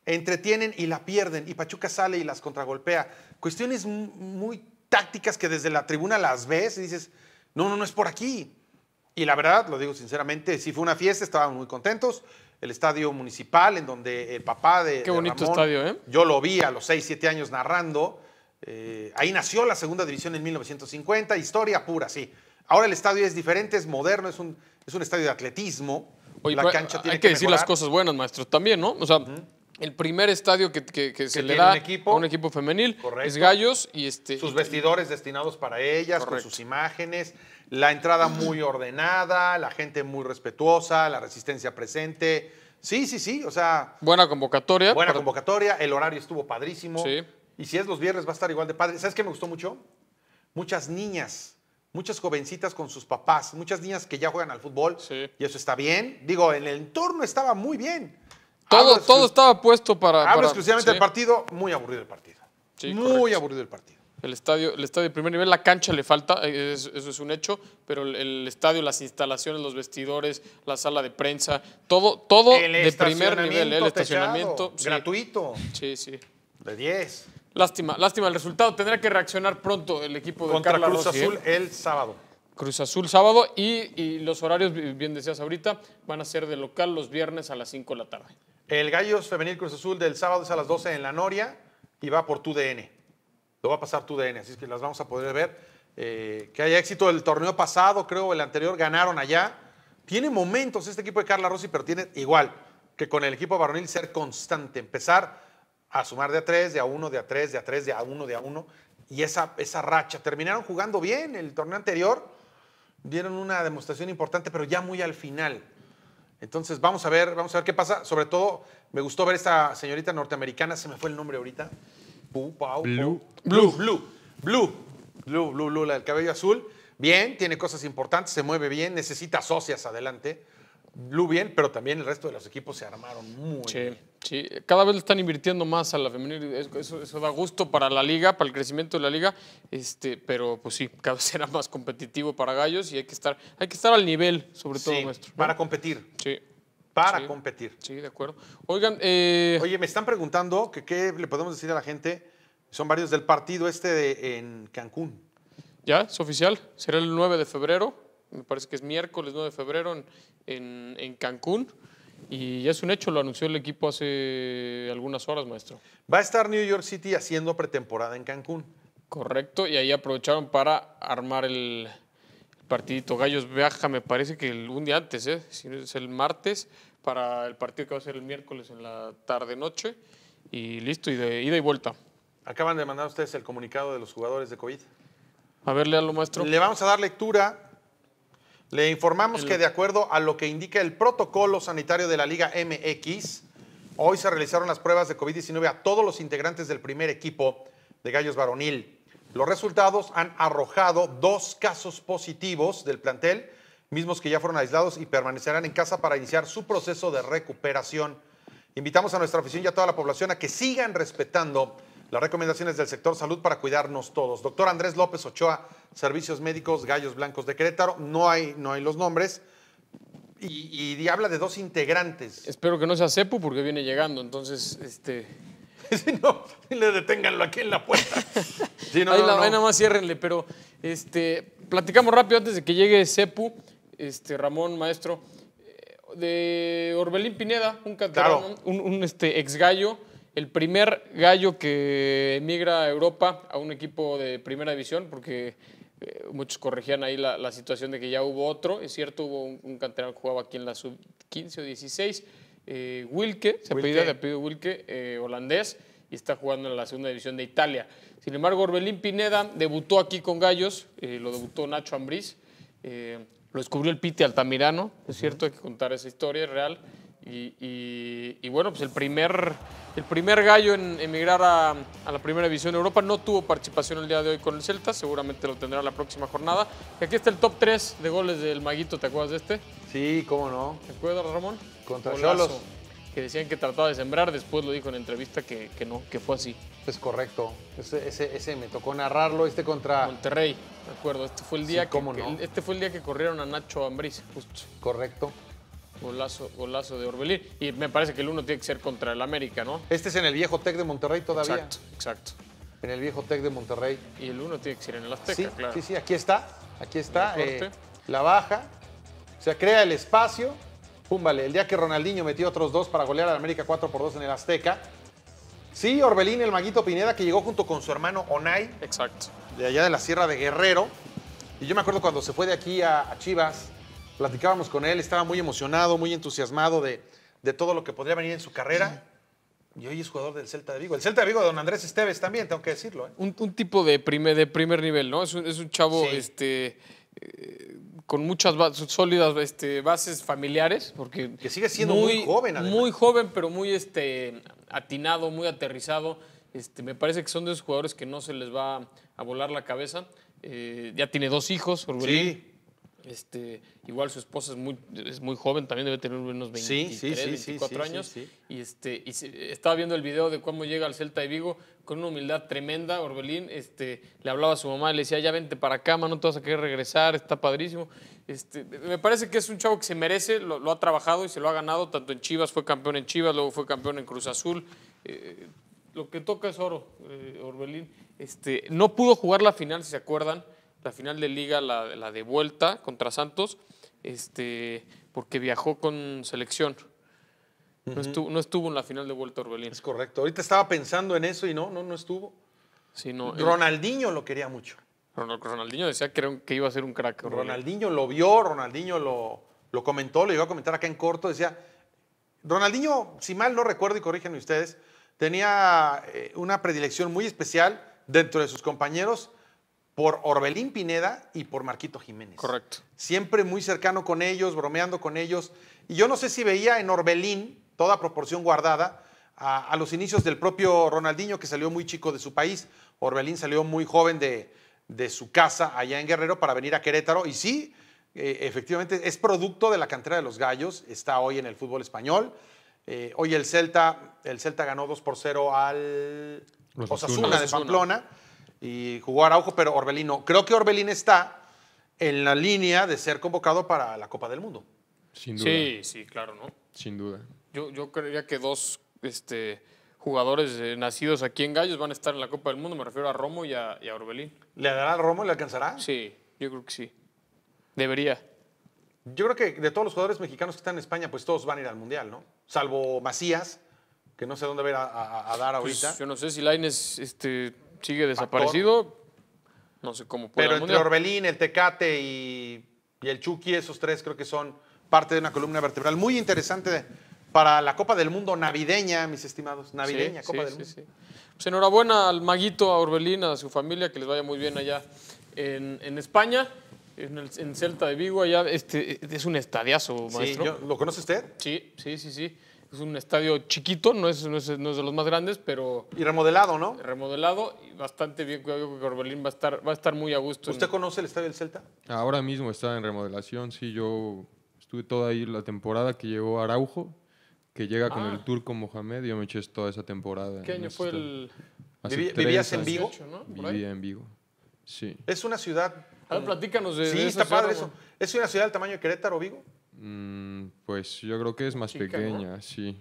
entretienen y la pierden. Y Pachuca sale y las contragolpea. Cuestiones muy tácticas que desde la tribuna las ves y dices, no, no, no es por aquí. Y la verdad, lo digo sinceramente, sí fue una fiesta, estábamos muy contentos el estadio municipal, en donde el papá de. Qué bonito estadio, ¿eh? Yo lo vi a los 6, 7 años narrando. Eh, ahí nació la segunda división en 1950, historia pura, sí. Ahora el estadio es diferente, es moderno, es un, es un estadio de atletismo. la pues, cancha tiene hay que, decir las cosas buenas, maestro, también, ¿no? O sea, el primer estadio que, se le da a un equipo femenil es Gallos y este. Sus vestidores destinados para ellas, con sus imágenes. La entrada muy ordenada, la gente muy respetuosa, la resistencia presente. Sí, sí, sí, o sea... Buena convocatoria. Buena convocatoria, el horario estuvo padrísimo. Y si es los viernes va a estar igual de padre. ¿Sabes qué me gustó mucho? Muchas niñas muchas jovencitas con sus papás, muchas niñas que ya juegan al fútbol y eso está bien. Digo, el entorno estaba muy bien. Todo, todo estaba puesto para... Hablo exclusivamente del partido, muy aburrido el partido. Sí, muy aburrido el partido. El estadio, el estadio de primer nivel, la cancha le falta, eh, eso es un hecho, pero el, estadio, las instalaciones, los vestidores, la sala de prensa, todo, todo de primer nivel, el estacionamiento. Gratuito. Sí, sí. De 10. Lástima, lástima el resultado. Tendrá que reaccionar pronto el equipo de Carla Cruz Azul ¿eh? el sábado. Cruz Azul sábado y, los horarios, bien decías ahorita, van a ser de local los viernes a las 5 de la tarde. El Gallos Femenil Cruz Azul del sábado es a las 12 en la Noria y va por tu DN va a pasar tu DN, así que las vamos a poder ver. Eh, que haya éxito el torneo pasado, creo, el anterior ganaron allá. Tiene momentos este equipo de Carla Rossi, pero tiene igual que con el equipo Baronil ser constante, empezar a sumar de a tres, de a uno, de a tres, de a tres, de a uno, de a uno. Y esa, esa racha. Terminaron jugando bien el torneo anterior, dieron una demostración importante, pero ya muy al final. Entonces, vamos a ver, vamos a ver qué pasa. Sobre todo, me gustó ver esta señorita norteamericana, se me fue el nombre ahorita. Blue. Blue, blue, blue, blue, blue, blue, el cabello azul. Bien, tiene cosas importantes, se mueve bien, necesita socias adelante. Blue bien, pero también el resto de los equipos se armaron muy bien. Sí, cada vez le están invirtiendo más a la femenil. Eso, da gusto para la liga, para el crecimiento de la liga. Este, pero pues sí, cada vez será más competitivo para Gallos y hay que estar, hay que estar al nivel, sobre todo nuestro. Para competir. Sí para competir. Sí, de acuerdo. Oigan, eh, oye, me están preguntando que qué le podemos decir a la gente. Son varios del partido este de, en Cancún. Ya, es oficial. Será el 9 de febrero. Me parece que es miércoles 9 de febrero en, Cancún. Y ya es un hecho, lo anunció el equipo hace algunas horas, maestro. Va a estar New York City haciendo pretemporada en Cancún. Correcto, y ahí aprovecharon para armar el partidito. Gallos viaja, me parece que el, un día antes, ¿eh? es el martes para el partido que va a ser el miércoles en la tarde-noche. Y listo, y de ida y vuelta. Acaban de mandar ustedes el comunicado de los jugadores de COVID. A ver, lo maestro. Le vamos a dar lectura. Le informamos que de acuerdo a lo que indica el protocolo sanitario de la Liga MX, hoy se realizaron las pruebas de COVID-19 a todos los integrantes del primer equipo de Gallos Varonil. Los resultados han arrojado dos casos positivos del plantel mismos que ya fueron aislados y permanecerán en casa para iniciar su proceso de recuperación. Invitamos a nuestra afición y a toda la población a que sigan respetando las recomendaciones del sector salud para cuidarnos todos. Doctor Andrés López Ochoa, Servicios Médicos Gallos Blancos de Querétaro. No hay, no hay los nombres. Y, habla de dos integrantes. Espero que no sea Cepu porque viene llegando. Entonces, este, si no, le deténganlo aquí en la puerta. no, ahí, la, nada más ciérrenle, pero este, platicamos rápido antes de que llegue Cepu este, Ramón, maestro, eh, de Orbelín Pineda, un un, este, ex gallo, el primer gallo que emigra a Europa a un equipo de primera división, porque eh, muchos corregían ahí la, situación de que ya hubo otro, es cierto, hubo un, un que jugaba aquí en la sub-15 o 16, eh, Wilke, se de apellido Wilke, holandés, y está jugando en la segunda división de Italia. Sin embargo, Orbelín Pineda debutó aquí con Gallos, lo debutó Nacho Ambriz lo descubrió el Pite Altamirano, es cierto, hay que contar esa historia, es real. Y, bueno, pues el primer, el primer gallo en emigrar a, a, la primera división de Europa no tuvo participación el día de hoy con el Celta, seguramente lo tendrá la próxima jornada. Y aquí está el top 3 de goles del Maguito, ¿te acuerdas de este? Sí, cómo no. ¿Te acuerdas, Ramón? Contra Cholos que decían que trataba de sembrar, después lo dijo en entrevista que, no, que fue así. Es correcto, ese, me tocó narrarlo, este contra... Monterrey, de acuerdo, este fue el día, que, este fue el día que corrieron a Nacho Ambriz, justo. Correcto. Golazo, golazo de Orbelín. Y me parece que el uno tiene que ser contra el América, ¿no? Este es en el viejo Tec de Monterrey todavía. Exacto, exacto. En el viejo Tec de Monterrey. Y el uno tiene que ser en el Azteca, sí, claro. Sí, sí, aquí está, aquí está. Eh, la baja, o sea, crea el espacio Púmbale, el día que Ronaldinho metió otros dos para golear al América 4 por 2 en el Azteca. Sí, Orbelín, el maguito Pineda, que llegó junto con su hermano Onay. Exacto. De allá de la Sierra de Guerrero. Y yo me acuerdo cuando se fue de aquí a, Chivas, platicábamos con él, estaba muy emocionado, muy entusiasmado de, todo lo que podría venir en su carrera. Y hoy es jugador del Celta de Vigo. El Celta de Vigo de don Andrés Esteves también, tengo que decirlo. ¿eh? Un, tipo de primer, de primer nivel, ¿no? Es un, chavo este, eh, con muchas sólidas este, bases familiares, porque que sigue siendo muy, joven, muy joven, pero muy este, atinado, muy aterrizado. Este, me parece que son de esos jugadores que no se les va a volar la cabeza. Eh, ya tiene dos hijos, Orbelín. Sí. Este, igual su esposa es muy, muy joven, también debe tener unos 23, 24 años. Y, este, estaba viendo el video de cómo llega al Celta de Vigo con una humildad tremenda, Orbelín. Este, le hablaba a su mamá, le decía, ya vente para acá, no te vas a querer regresar, está padrísimo. Este, me parece que es un chavo que se merece, lo, ha trabajado y se lo ha ganado, tanto en Chivas, fue campeón en Chivas, luego fue campeón en Cruz Azul. Eh, lo que toca es oro, eh, Orbelín. Este, no pudo jugar la final, si se acuerdan final de liga, la, de vuelta contra Santos, este, porque viajó con selección. no, estuvo, no estuvo en la final de vuelta Orbelín. Es correcto. Ahorita estaba pensando en eso y no, no, no estuvo. Ronaldinho lo quería mucho. Ronaldinho decía que, iba a ser un crack. Ronaldinho lo vio, Ronaldinho lo, lo comentó, lo iba a comentar acá en corto. Decía, Ronaldinho, si mal no recuerdo y corrígenme ustedes, tenía eh, una predilección muy especial dentro de sus compañeros por Orbelín Pineda y por Marquito Jiménez. Correcto. Siempre muy cercano con ellos, bromeando con ellos. Y yo no sé si veía en Orbelín, toda proporción guardada, a, los inicios del propio Ronaldinho, que salió muy chico de su país. Orbelín salió muy joven de, su casa allá en Guerrero para venir a Querétaro. Y sí, eh, efectivamente, es producto de la cantera de los gallos, está hoy en el fútbol español. Eh, hoy el Celta, el Celta ganó 2 por 0 al Osasuna, de Pamplona y jugó Araujo, pero Orbelín no. Creo que Orbelín está en la línea de ser convocado para la Copa del Mundo. Sin duda. Sí, sí, claro, ¿no? Sin duda. Yo, yo que dos este, jugadores eh, nacidos aquí en Gallos van a estar en la Copa del Mundo. Me refiero a Romo y a, Orbelín. ¿Le dará a Romo? ¿Le alcanzará? Sí, yo creo que sí. Debería. Yo creo que de todos los jugadores mexicanos que están en España, pues todos van a ir al Mundial, ¿no? Salvo Macías, que no sé dónde va a, a dar pues ahorita. yo no sé si Laines este, sigue desaparecido. No sé cómo puede. Pero entre Orbelín, el Tecate y, el Chucky, esos tres creo que son parte de una columna vertebral muy interesante para la Copa del Mundo navideña, mis estimados. Navideña, Copa del Mundo. Pues enhorabuena al Maguito, a Orbelín, a su familia, que les vaya muy bien allá en, España. En, Celta de Vigo, allá este, es un estadiazo, maestro. ¿Lo conoce usted? Sí, sí, sí, sí. Es un estadio chiquito, no es, no, de los más grandes, pero... Y remodelado, ¿no? Remodelado y bastante bien cuidado. que Corbelín va a estar, va a estar muy a gusto. ¿Usted conoce el estadio del Celta? Ahora mismo está en remodelación, sí. Yo estuve toda ahí la temporada que llegó Araujo, que llega con ah. el turco Mohamed. Yo me eché toda esa temporada. ¿Qué año fue el...? ¿Vivías en Vigo? Vivía en Vigo, sí. Es una ciudad... A ver, platícanos de, Sí, está padre ¿Es una ciudad del tamaño de Querétaro, Vigo? Mm, pues yo creo que es más pequeña, sí.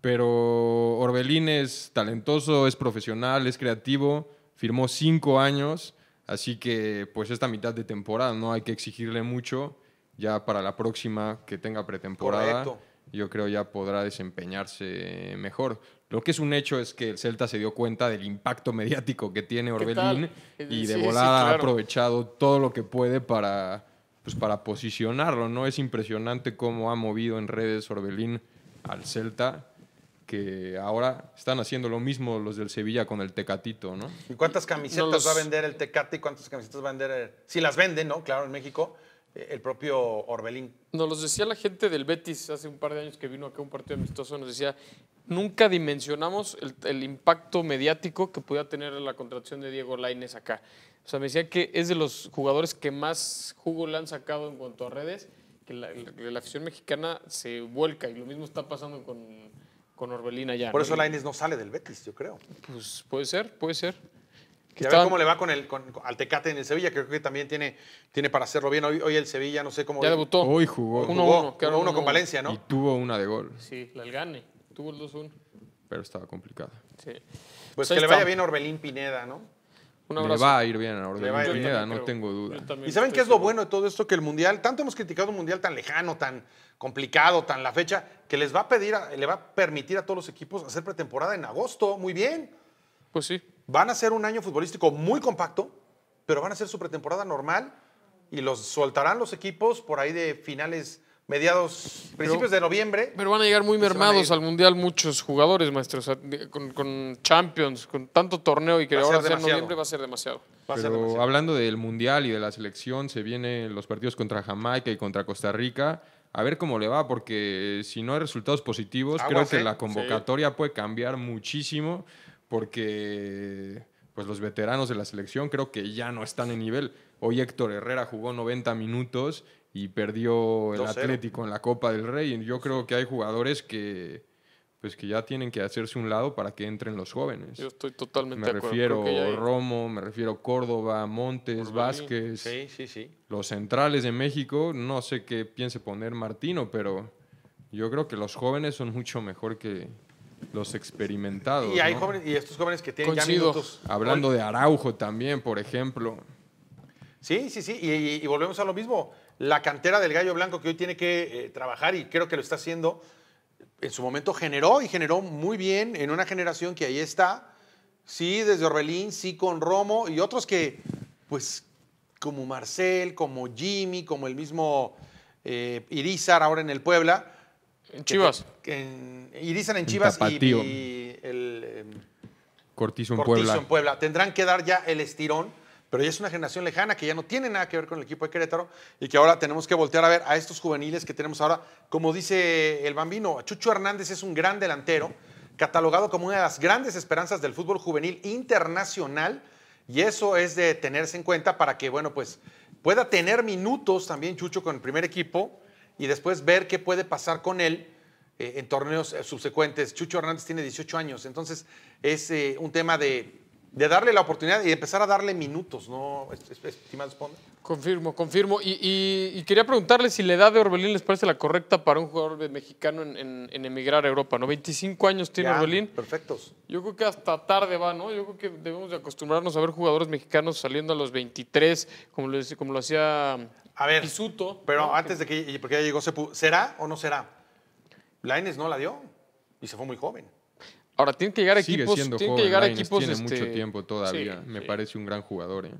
Pero Orbelín es talentoso, es profesional, es creativo, firmó cinco años, así que pues esta mitad de temporada no hay que exigirle mucho. Ya para la próxima que tenga pretemporada, yo creo ya podrá desempeñarse mejor. Lo que es un hecho es que el Celta se dio cuenta del impacto mediático que tiene Orbelín eh, y de volada ha aprovechado todo lo que puede para pues para posicionarlo, ¿no? Es impresionante cómo ha movido en redes Orbelín al Celta, que ahora están haciendo lo mismo los del Sevilla con el Tecatito, ¿no? ¿Y cuántas camisetas va a vender el y ¿Cuántas camisetas va a vender? Eh, si las venden, ¿no? Claro, en México, eh, el propio Orbelín. Nos los decía la gente del Betis hace un par de años que vino acá a un partido amistoso, nos decía, nunca dimensionamos el, el impacto mediático que podía tener la contratación de Diego Laines acá. O sea, me decía que es de los jugadores que más jugo le han sacado en cuanto a redes, que la, afición mexicana se vuelca y lo mismo está pasando con, con allá. ya. Por eso la no sale del Betis, yo creo. Pues puede ser, puede ser. Que a ver cómo le va con el con, Tecate en el Sevilla, creo que también tiene, tiene para hacerlo bien. Hoy, el Sevilla, no sé cómo. Ya debutó. Hoy jugó. uno, con Valencia, ¿no? Y tuvo una de gol. Sí, la gane. Tuvo el 2-1. Pero estaba complicada Sí. Pues, pues que le vaya bien Orbelín Pineda, ¿no? Le va a ir bien a no tengo duda. ¿Y saben qué es lo bueno de todo esto? Que el Mundial, tanto hemos criticado un Mundial tan lejano, tan complicado, tan la fecha, que les va a pedir, le va a permitir a todos los equipos hacer pretemporada en agosto. Muy bien. Pues sí. Van a ser un año futbolístico muy compacto, pero van a ser su pretemporada normal y los soltarán los equipos por ahí de finales mediados, principios de noviembre. Pero van a llegar muy mermados al Mundial muchos jugadores, maestros, con, Champions, con tanto torneo y que ahora sea en noviembre va a ser demasiado. hablando del Mundial y de la selección, se vienen los partidos contra Jamaica y contra Costa Rica. A ver cómo le va, porque si no hay resultados positivos, creo que ¿eh? la convocatoria puede cambiar muchísimo, porque pues los veteranos de la selección creo que ya no están en nivel. Hoy Héctor Herrera jugó 90 minutos y perdió el Atlético en la Copa del Rey. yo creo que hay jugadores que pues que ya tienen que hacerse un lado para que entren los jóvenes. Yo estoy totalmente me de acuerdo. Me refiero a Romo, me refiero a Córdoba, Montes, Vázquez. Sí, sí, sí. Los centrales de México, no sé qué piense poner Martino, pero yo creo que los jóvenes son mucho mejor que los experimentados. Y hay y estos jóvenes que tienen ya minutos. Hablando de Araujo también, por ejemplo. Sí, sí, sí, y volvemos a lo mismo la cantera del Gallo Blanco que hoy tiene que eh, trabajar y creo que lo está haciendo, en su momento generó y generó muy bien en una generación que ahí está, sí, desde Orbelín, sí con Romo y otros que, pues, como Marcel, como Jimmy, como el mismo eh, Irizar ahora en el Puebla. En Chivas. Que, Irizar en Chivas y, el... Em, Cortizo en en Puebla. Tendrán que dar ya el estirón pero ya es una generación lejana que ya no tiene nada que ver con el equipo de Querétaro y que ahora tenemos que voltear a ver a estos juveniles que tenemos ahora. Como dice el bambino, Chucho Hernández es un gran delantero, catalogado como una de las grandes esperanzas del fútbol juvenil internacional y eso es de tenerse en cuenta para que, bueno, pues pueda tener minutos también Chucho con el primer equipo y después ver qué puede pasar con él eh, en torneos eh, subsecuentes. Chucho Hernández tiene 18 años, entonces es eh, un tema de de darle la oportunidad y de empezar a darle minutos, ¿no, estimado Confirmo, confirmo. Y, quería preguntarle si la edad de Orbelín les parece la correcta para un jugador mexicano en, emigrar a Europa, ¿no? 25 años tiene Orbelín. Perfectos. Yo creo que hasta tarde va, ¿no? Yo creo que debemos de acostumbrarnos a ver jugadores mexicanos saliendo a los 23, como lo, como lo hacía a ver, Pero antes de que, porque ya llegó, ¿será o no será? Laines no la dio y se fue muy joven. Ahora, tienen que llegar equipos. tienen que llegar equipos. Tiene mucho este, tiempo todavía. Me parece un gran jugador. ¿eh?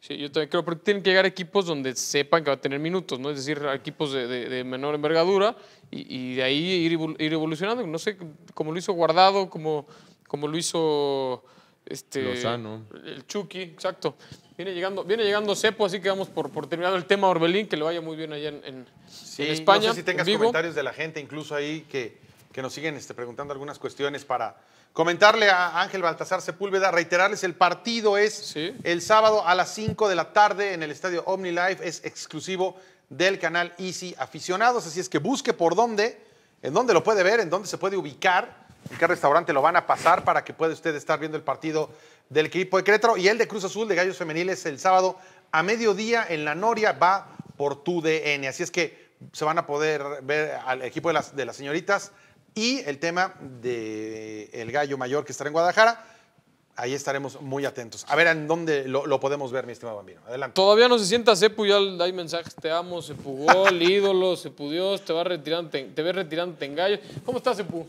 Sí, yo también creo, Pero tienen que llegar equipos donde sepan que va a tener minutos, ¿no? Es decir, equipos de, menor envergadura y, de ahí ir, evolucionando. No sé, como lo hizo Guardado, como, como lo hizo. Este, Lozano. El Chucky, exacto. Viene llegando, viene llegando Cepo, así que vamos por, por terminado el tema Orbelín, que le vaya muy bien allá en, España. No sé si tengas comentarios de la gente, incluso ahí que que nos siguen este, preguntando algunas cuestiones para comentarle a Ángel Baltasar Sepúlveda, reiterarles, el partido es el sábado a las 5 de la tarde en el estadio OmniLife, es exclusivo del canal Easy Aficionados, así es que busque por dónde, en dónde lo puede ver, en dónde se puede ubicar, en qué restaurante lo van a pasar para que pueda usted estar viendo el partido del equipo de Querétaro y el de Cruz Azul de Gallos Femeniles el sábado a mediodía en La Noria va por tu DN, así es que se van a poder ver al equipo de las, de las señoritas y el tema del el gallo mayor que estará en Guadalajara, ahí estaremos muy atentos. A ver en dónde lo, podemos ver, mi estimado Bambino. Adelante. Todavía no se sienta Sepu, ya hay mensajes, te amo, Sepu El ídolo, Sepu Dios, te, va retirando, te, ves en gallo. ¿Cómo estás, Sepu?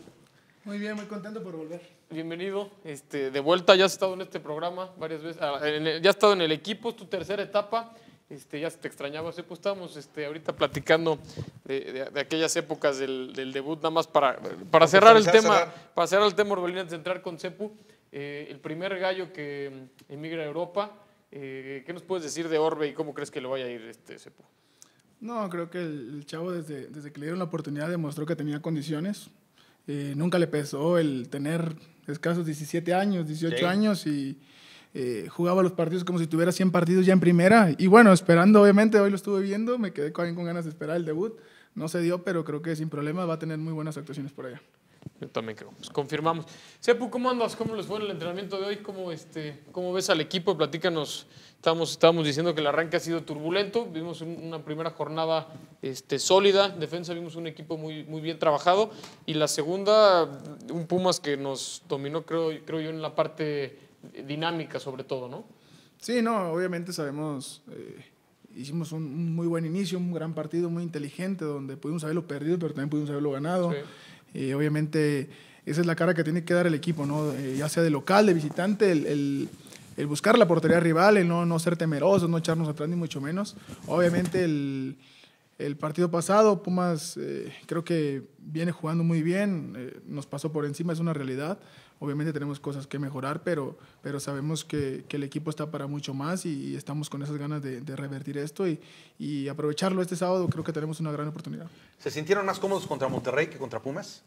Muy bien, muy contento por volver. Bienvenido, este, de vuelta, ya has estado en este programa varias veces, ah, ya has estado en el equipo, es tu tercera etapa. Este, ya te extrañaba, pues estábamos este, ahorita platicando de, de, aquellas épocas del, debut, nada más para, para cerrar el tema, para cerrar el tema, Orbelín, antes de entrar con Cepu, eh, el primer gallo que emigra a Europa, eh, ¿qué nos puedes decir de Orbe y cómo crees que lo vaya a ir este Cepu? No, creo que el, chavo desde, desde, que le dieron la oportunidad demostró que tenía condiciones, eh, nunca le pesó el tener escasos 17 años, 18 años y eh, jugaba los partidos como si tuviera 100 partidos ya en primera. Y bueno, esperando, obviamente, hoy lo estuve viendo, me quedé con, ganas de esperar el debut. No se dio, pero creo que sin problema va a tener muy buenas actuaciones por allá. Yo también creo. Pues confirmamos. Sepu, ¿cómo andas? ¿Cómo les fue en el entrenamiento de hoy? ¿Cómo, este, cómo ves al equipo? Platícanos. estamos diciendo que el arranque ha sido turbulento. Vimos una primera jornada este, sólida. Defensa, vimos un equipo muy, muy bien trabajado. Y la segunda, un Pumas que nos dominó, creo, creo yo, en la parte dinámica sobre todo, ¿no? Sí, no, obviamente sabemos, eh, hicimos un, muy buen inicio, un gran partido, muy inteligente, donde pudimos haberlo perdido, pero también pudimos haberlo ganado. y obviamente esa es la cara que tiene que dar el equipo, ¿no? Eh, ya sea de local, de visitante, el, buscar la portería rival, el no, no ser temerosos, no echarnos atrás ni mucho menos. Obviamente el... partido pasado, Pumas eh, creo que viene jugando muy bien, nos pasó por encima, es una realidad, Obviamente tenemos cosas que mejorar, pero, pero sabemos que, el equipo está para mucho más y, estamos con esas ganas de, revertir esto y, aprovecharlo este sábado. Creo que tenemos una gran oportunidad. ¿Se sintieron más cómodos contra Monterrey que contra Pumas?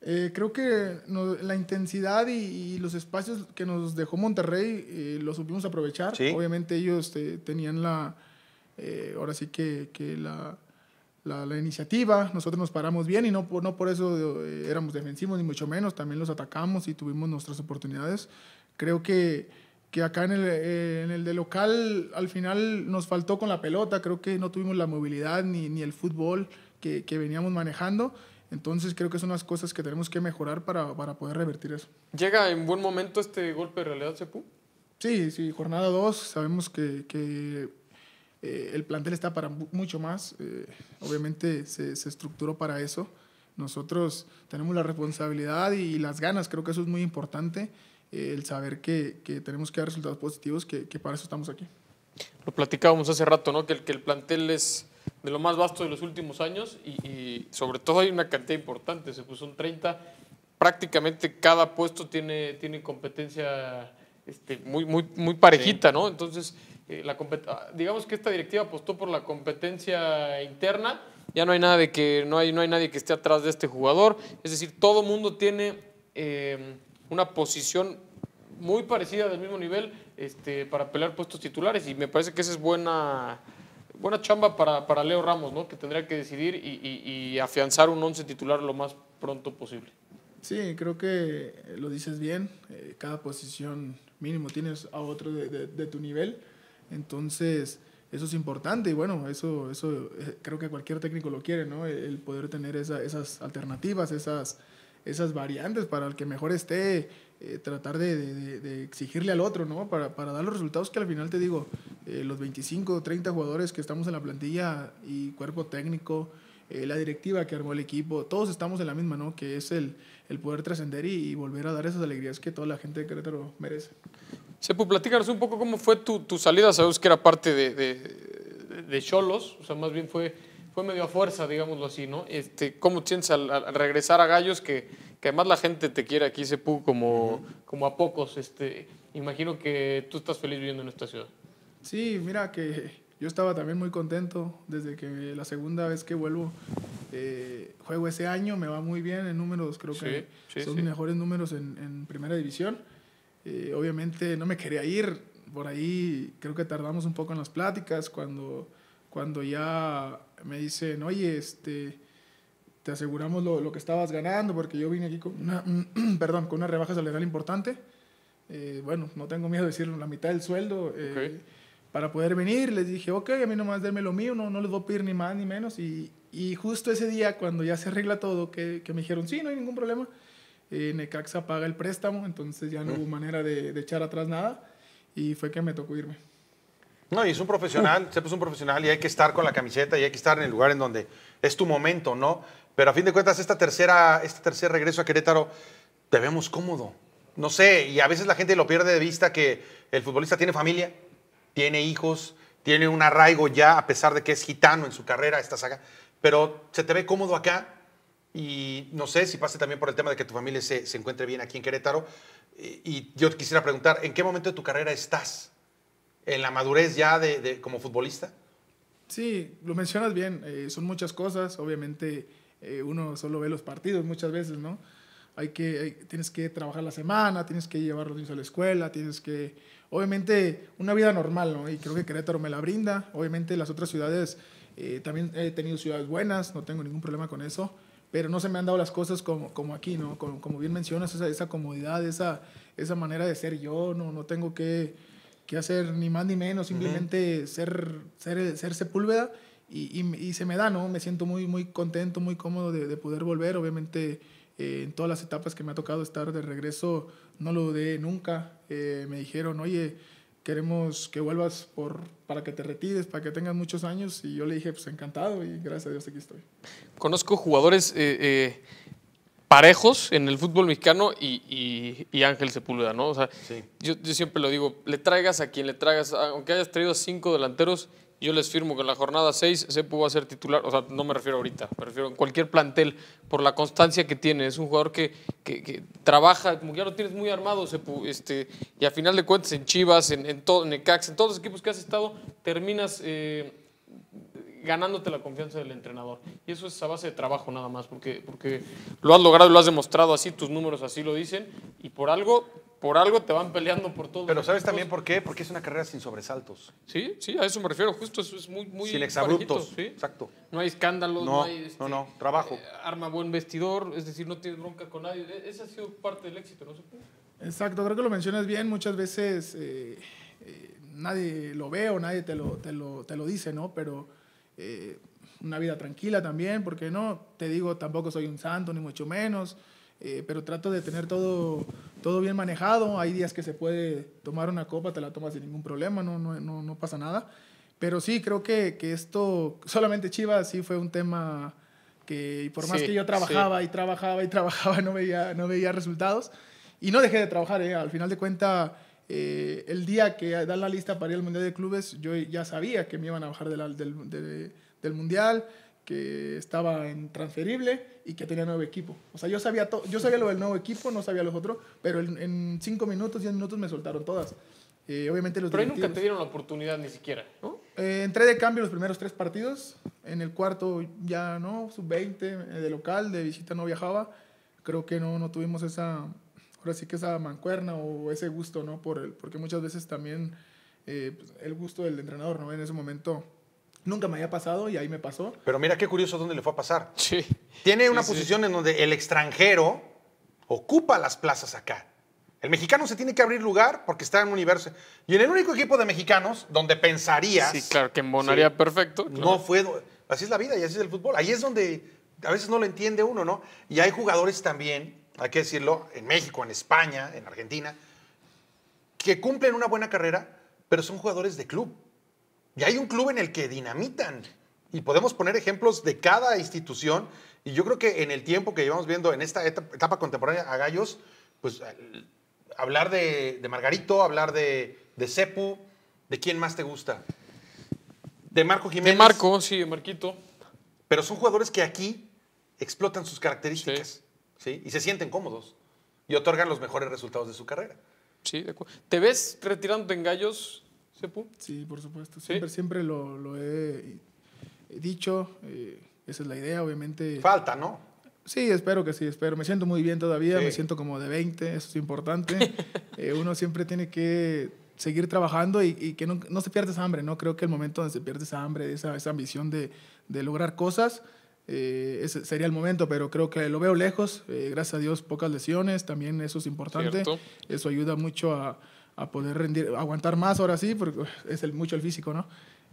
Eh, creo que la intensidad y, los espacios que nos dejó Monterrey eh, los supimos aprovechar. Obviamente ellos eh, tenían la... ahora sí que la la, iniciativa, nosotros nos paramos bien y no por, no por eso eh, éramos defensivos, ni mucho menos, también los atacamos y tuvimos nuestras oportunidades. Creo que, que acá en el, eh, en el, de local al final nos faltó con la pelota, creo que no tuvimos la movilidad ni, ni el fútbol que, que veníamos manejando. Entonces creo que son las cosas que tenemos que mejorar para, para, poder revertir eso. ¿Llega en buen momento este golpe de realidad, Sepú? Sí, sí, jornada 2, sabemos que, que eh, el plantel está para mucho más, eh, obviamente se, estructuró para eso. Nosotros tenemos la responsabilidad y las ganas, creo que eso es muy importante, eh, el saber que, que, tenemos que dar resultados positivos, que, que, para eso estamos aquí. Lo platicábamos hace rato, ¿no? que, el, que el plantel es de lo más vasto de los últimos años y, sobre todo hay una cantidad importante, se puso un 30, prácticamente cada puesto tiene, tiene competencia este, muy, muy, muy parejita, ¿no? Entonces, eh, ah, digamos que esta directiva apostó por la competencia interna. Ya no hay nada de que no hay, no hay nadie que esté atrás de este jugador. Es decir, todo mundo tiene eh, una posición muy parecida del mismo nivel este, para pelear puestos titulares. Y me parece que esa es buena, buena chamba para, para Leo Ramos, ¿no? Que tendría que decidir y, y, afianzar un once titular lo más pronto posible. Sí, creo que lo dices bien. Eh, cada posición mínimo tienes a otro de, de, de tu nivel entonces, eso es importante y bueno, eso, eso eh, creo que cualquier técnico lo quiere, ¿no? El poder tener esas alternativas, esas, esas variantes para el que mejor esté, eh, tratar de, exigirle al otro, ¿no? Para, dar los resultados que al final te digo, eh, los 25, 30 jugadores que estamos en la plantilla y cuerpo técnico, la directiva que armó el equipo, todos estamos en la misma, ¿no? Que es el, el poder trascender y, y, volver a dar esas alegrías que toda la gente de Querétaro merece. Sepu, platícanos un poco cómo fue tu, salida. Sabemos que era parte de Cholos, o sea, más bien fue, fue medio a fuerza, digámoslo así, ¿no? Este, ¿Cómo te al, al regresar a Gallos, que, que, además la gente te quiere aquí, Sepu, como, como a pocos? Este, imagino que tú estás feliz viviendo en esta ciudad. Sí, mira que yo estaba también muy contento desde que la segunda vez que vuelvo eh, juego ese año, me va muy bien en números, creo que son mejores números en, en primera división. Eh, obviamente no me quería ir, por ahí creo que tardamos un poco en las pláticas cuando, cuando ya me dicen, oye, este, te aseguramos lo, que estabas ganando, porque yo vine aquí con una, perdón, con una rebaja salarial importante. Eh, bueno, no tengo miedo de decirlo, la mitad del sueldo. Eh, para poder venir, les dije, ok, a mí nomás denme lo mío, no, no les voy a pedir ni más ni menos. Y, justo ese día, cuando ya se arregla todo, que, que me dijeron, sí, no hay ningún problema, eh, Necaxa paga el préstamo, entonces ya no hubo manera de, echar atrás nada y fue que me tocó irme. No, y es un profesional, siempre es un profesional y hay que estar con la camiseta y hay que estar en el lugar en donde es tu momento, ¿no? Pero a fin de cuentas, esta tercera, este tercer regreso a Querétaro, te vemos cómodo. No sé, y a veces la gente lo pierde de vista que el futbolista tiene familia, tiene hijos, tiene un arraigo ya, a pesar de que es gitano en su carrera, esta saga, pero se te ve cómodo acá, y no sé si pase también por el tema de que tu familia se, se encuentre bien aquí en Querétaro. Y, yo te quisiera preguntar, ¿en qué momento de tu carrera estás? ¿En la madurez ya de, de como futbolista? Sí, lo mencionas bien. Eh, son muchas cosas. Obviamente eh, uno solo ve los partidos muchas veces, ¿no? Hay que, tienes que trabajar la semana, tienes que llevar los niños a la escuela, tienes que... Obviamente una vida normal, ¿no? Y creo que Querétaro me la brinda. Obviamente las otras ciudades, eh, también he tenido ciudades buenas, no tengo ningún problema con eso pero no se me han dado las cosas como, como aquí, ¿no? Como, como bien mencionas, esa, esa comodidad, esa, esa manera de ser yo, no, no tengo que, que hacer ni más ni menos, simplemente ser, ser, ser Sepúlveda y, y, y, se me da, ¿no? Me siento muy, muy contento, muy cómodo de, de poder volver, obviamente eh, en todas las etapas que me ha tocado estar de regreso, no lo dudé nunca, eh, me dijeron, oye, queremos que vuelvas por, para que te retires, para que tengas muchos años. Y yo le dije, pues encantado y gracias a Dios aquí estoy. Conozco jugadores eh, eh, parejos en el fútbol mexicano y, Ángel Sepúlveda, ¿no? O sea, yo, yo, siempre lo digo, le traigas a quien le traigas, aunque hayas traído cinco delanteros, yo les firmo que en la jornada 6 se pudo hacer titular, o sea, no me refiero ahorita, me refiero en cualquier plantel, por la constancia que tiene. Es un jugador que, que, trabaja, como ya lo tienes muy armado, este, y a final de cuentas en Chivas, en, en, todo, en Ecax, en todos los equipos que has estado, terminas eh, ganándote la confianza del entrenador. Y eso es a base de trabajo nada más, porque, porque lo has logrado y lo has demostrado así, tus números así lo dicen, y por algo por algo te van peleando por todo. Pero ¿sabes también por qué? Porque es una carrera sin sobresaltos. Sí, sí, a eso me refiero. Justo es muy... muy sin exabruptos, ¿sí? exacto. No hay escándalos, no, hay... Este, no, trabajo. Eh, arma buen vestidor, es decir, no tienes bronca con nadie. E, ese ha sido parte del éxito, ¿no? Exacto, creo que lo mencionas bien. Muchas veces eh, eh, nadie lo ve o nadie te lo, te lo, te lo dice, ¿no? Pero una vida tranquila también, porque no, te digo, tampoco soy un santo, ni mucho menos. Eh, pero trato de tener todo, todo bien manejado. Hay días que se puede tomar una copa, te la tomas sin ningún problema, no, no, no, no pasa nada. Pero sí, creo que, que, esto, solamente Chivas sí fue un tema que, por más que yo trabajaba y trabajaba y trabajaba, no veía, no veía resultados. Y no dejé de trabajar, eh. al final de cuentas, eh, el día que dan la lista para ir al Mundial de Clubes, yo ya sabía que me iban a bajar del, del Mundial que estaba en transferible y que tenía nuevo equipo. O sea, yo sabía, yo sabía lo del nuevo equipo, no sabía los otros, pero en, cinco minutos, diez minutos me soltaron todas. Eh, obviamente los Pero ahí nunca te dieron la oportunidad ni siquiera, ¿no? Eh, entré de cambio los primeros tres partidos. En el cuarto ya no, sub-20, eh, de local, de visita no viajaba. Creo que no, no tuvimos esa, ahora sí que esa mancuerna o ese gusto, ¿no? Por el, porque muchas veces también pues, el gusto del entrenador, ¿no? En ese momento Nunca me había pasado y ahí me pasó. Pero mira qué curioso dónde le fue a pasar. Sí. Tiene una posición en donde el extranjero ocupa las plazas acá. El mexicano se tiene que abrir lugar porque está en un universo. Y en el único equipo de mexicanos donde pensarías. Sí, claro, que embonaría perfecto. No fue. Así es la vida y así es el fútbol. Ahí es donde a veces no lo entiende uno, ¿no? Y hay jugadores también, hay que decirlo, en México, en España, en Argentina, que cumplen una buena carrera, pero son jugadores de club. Y hay un club en el que dinamitan. Y podemos poner ejemplos de cada institución. Y yo creo que en el tiempo que llevamos viendo en esta etapa contemporánea a Gallos, pues eh, hablar de, Margarito, hablar de, de Cepu, ¿de quién más te gusta? De Marco Jiménez. De Marco, sí, de Marquito. Pero son jugadores que aquí explotan sus características sí. y se sienten cómodos y otorgan los mejores resultados de su carrera. Sí, de acuerdo. ¿Te ves retirándote en Gallos Sí, por supuesto. Siempre, siempre lo, he, eh, dicho. Eh, esa es la idea, obviamente. Falta, ¿no? Sí, espero que sí, espero. Me siento muy bien todavía, me siento como de 20, eso es importante. Eh, uno siempre tiene que seguir trabajando y, que no, no, se esa hambre, ¿no? Creo que el momento donde se pierde esa hambre, esa, esa ambición de, de lograr cosas, ese sería el momento, pero creo que lo veo lejos. gracias a Dios, pocas lesiones, también eso es importante. Eso ayuda mucho a, a poder rendir, aguantar más ahora sí, porque es el, mucho el físico, ¿no?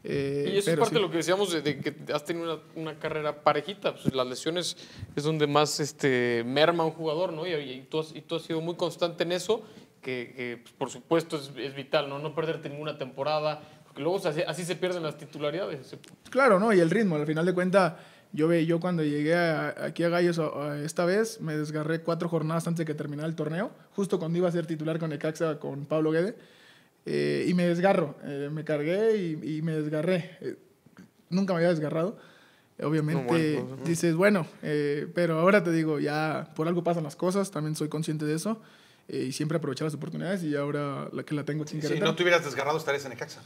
Eh, y eso es parte de lo que decíamos de, que has tenido una, carrera parejita. Pues, las lesiones es donde más este, merma un jugador, ¿no? Y, tú has, sido muy constante en eso, que, pues, por supuesto es, vital, ¿no? No perderte ninguna temporada, porque luego así, así se pierden las titularidades. Claro, ¿no? Y el ritmo, al final de cuentas yo, ve, yo cuando llegué aquí a Gallos esta vez, me desgarré cuatro jornadas antes de que terminara el torneo, justo cuando iba a ser titular con Ecaxa, con Pablo Guede, eh, y me desgarro, eh, me cargué y, me desgarré. Eh, nunca me había desgarrado. Obviamente dices, bueno, pero ahora te digo, ya por algo pasan las cosas, también soy consciente de eso, y siempre aprovechar las oportunidades, y ahora la que la tengo sin Si no te hubieras desgarrado, estarías en Ecaxa.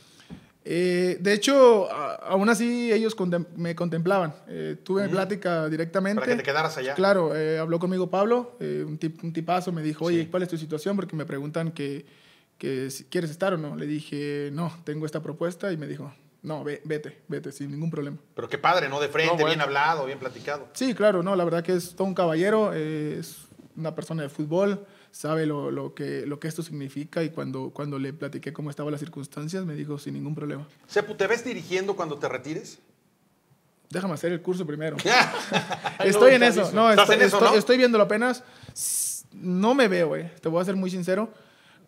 Eh, de hecho, aún así ellos me contemplaban. Eh, tuve plática directamente. Para que te quedaras allá. Claro, eh, habló conmigo Pablo, un, tipazo, me dijo, oye, ¿cuál es tu situación? Porque me preguntan que, si quieres estar o no. Le dije, no, tengo esta propuesta y me dijo, no, vete, vete, sin ningún problema. Pero qué padre, ¿no? De frente, bien hablado, bien platicado. Sí, claro, no, la verdad que es todo un caballero, es una persona de fútbol sabe lo, lo, que, lo que esto significa y cuando, cuando le platiqué cómo estaban las circunstancias, me dijo sin ningún problema. Sepu, ¿te ves dirigiendo cuando te retires? Déjame hacer el curso primero. estoy en eso. estoy, en eso estoy, viéndolo apenas. No me veo, eh. te voy a ser muy sincero.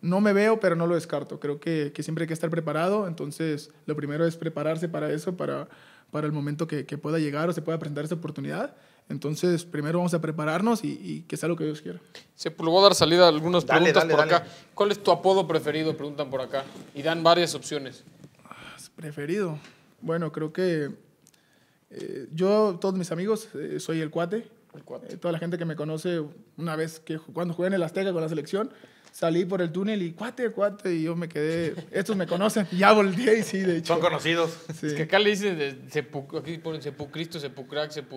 No me veo, pero no lo descarto. Creo que, que siempre hay que estar preparado. Entonces, lo primero es prepararse para eso, para, para el momento que, que pueda llegar o se pueda presentar esa oportunidad entonces, primero vamos a prepararnos y, que sea lo que Dios quiera. Se sí, a dar salida a algunas preguntas por acá. ¿Cuál es tu apodo preferido? Preguntan por acá. Y dan varias opciones. Ah, preferido. Bueno, creo que eh, yo, todos mis amigos, eh, soy el cuate. Eh, toda la gente que me conoce, una vez que cuando jugué en el Azteca con la selección, salí por el túnel y cuate, cuate, y yo me quedé, estos me conocen, ya volví y sí, de hecho. Son conocidos. Es que acá le dicen, de sepu, aquí ponen Cristo,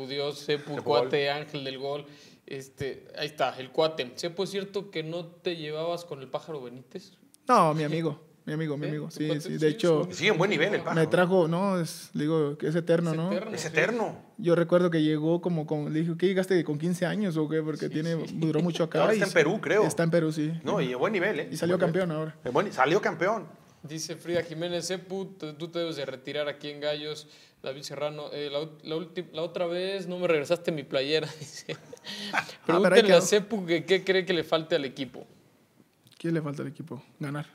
Dios, cuate, ángel del gol. Este, ahí está, el cuate. ¿Se es cierto que no te llevabas con el pájaro Benítez? No, mi amigo mi amigo, mi amigo. Sí, sí, de hecho. Sí, en buen nivel el Me trajo, no, es, digo, que es eterno, ¿no? Es eterno. Yo recuerdo que llegó como con, le dije, ¿qué llegaste con 15 años o qué? Porque tiene, duró mucho acá. Ahora está en Perú, creo. Está en Perú, sí. No, y en buen nivel, ¿eh? Y salió campeón ahora. salió campeón. Dice Frida Jiménez, Epu, eh, tú te debes de retirar aquí en Gallos. David Serrano, eh, la, la, otra vez no me regresaste mi playera. Dice. Pregúntale ah, que... qué cree que le falte al equipo. ¿Qué le falta al equipo? Ganar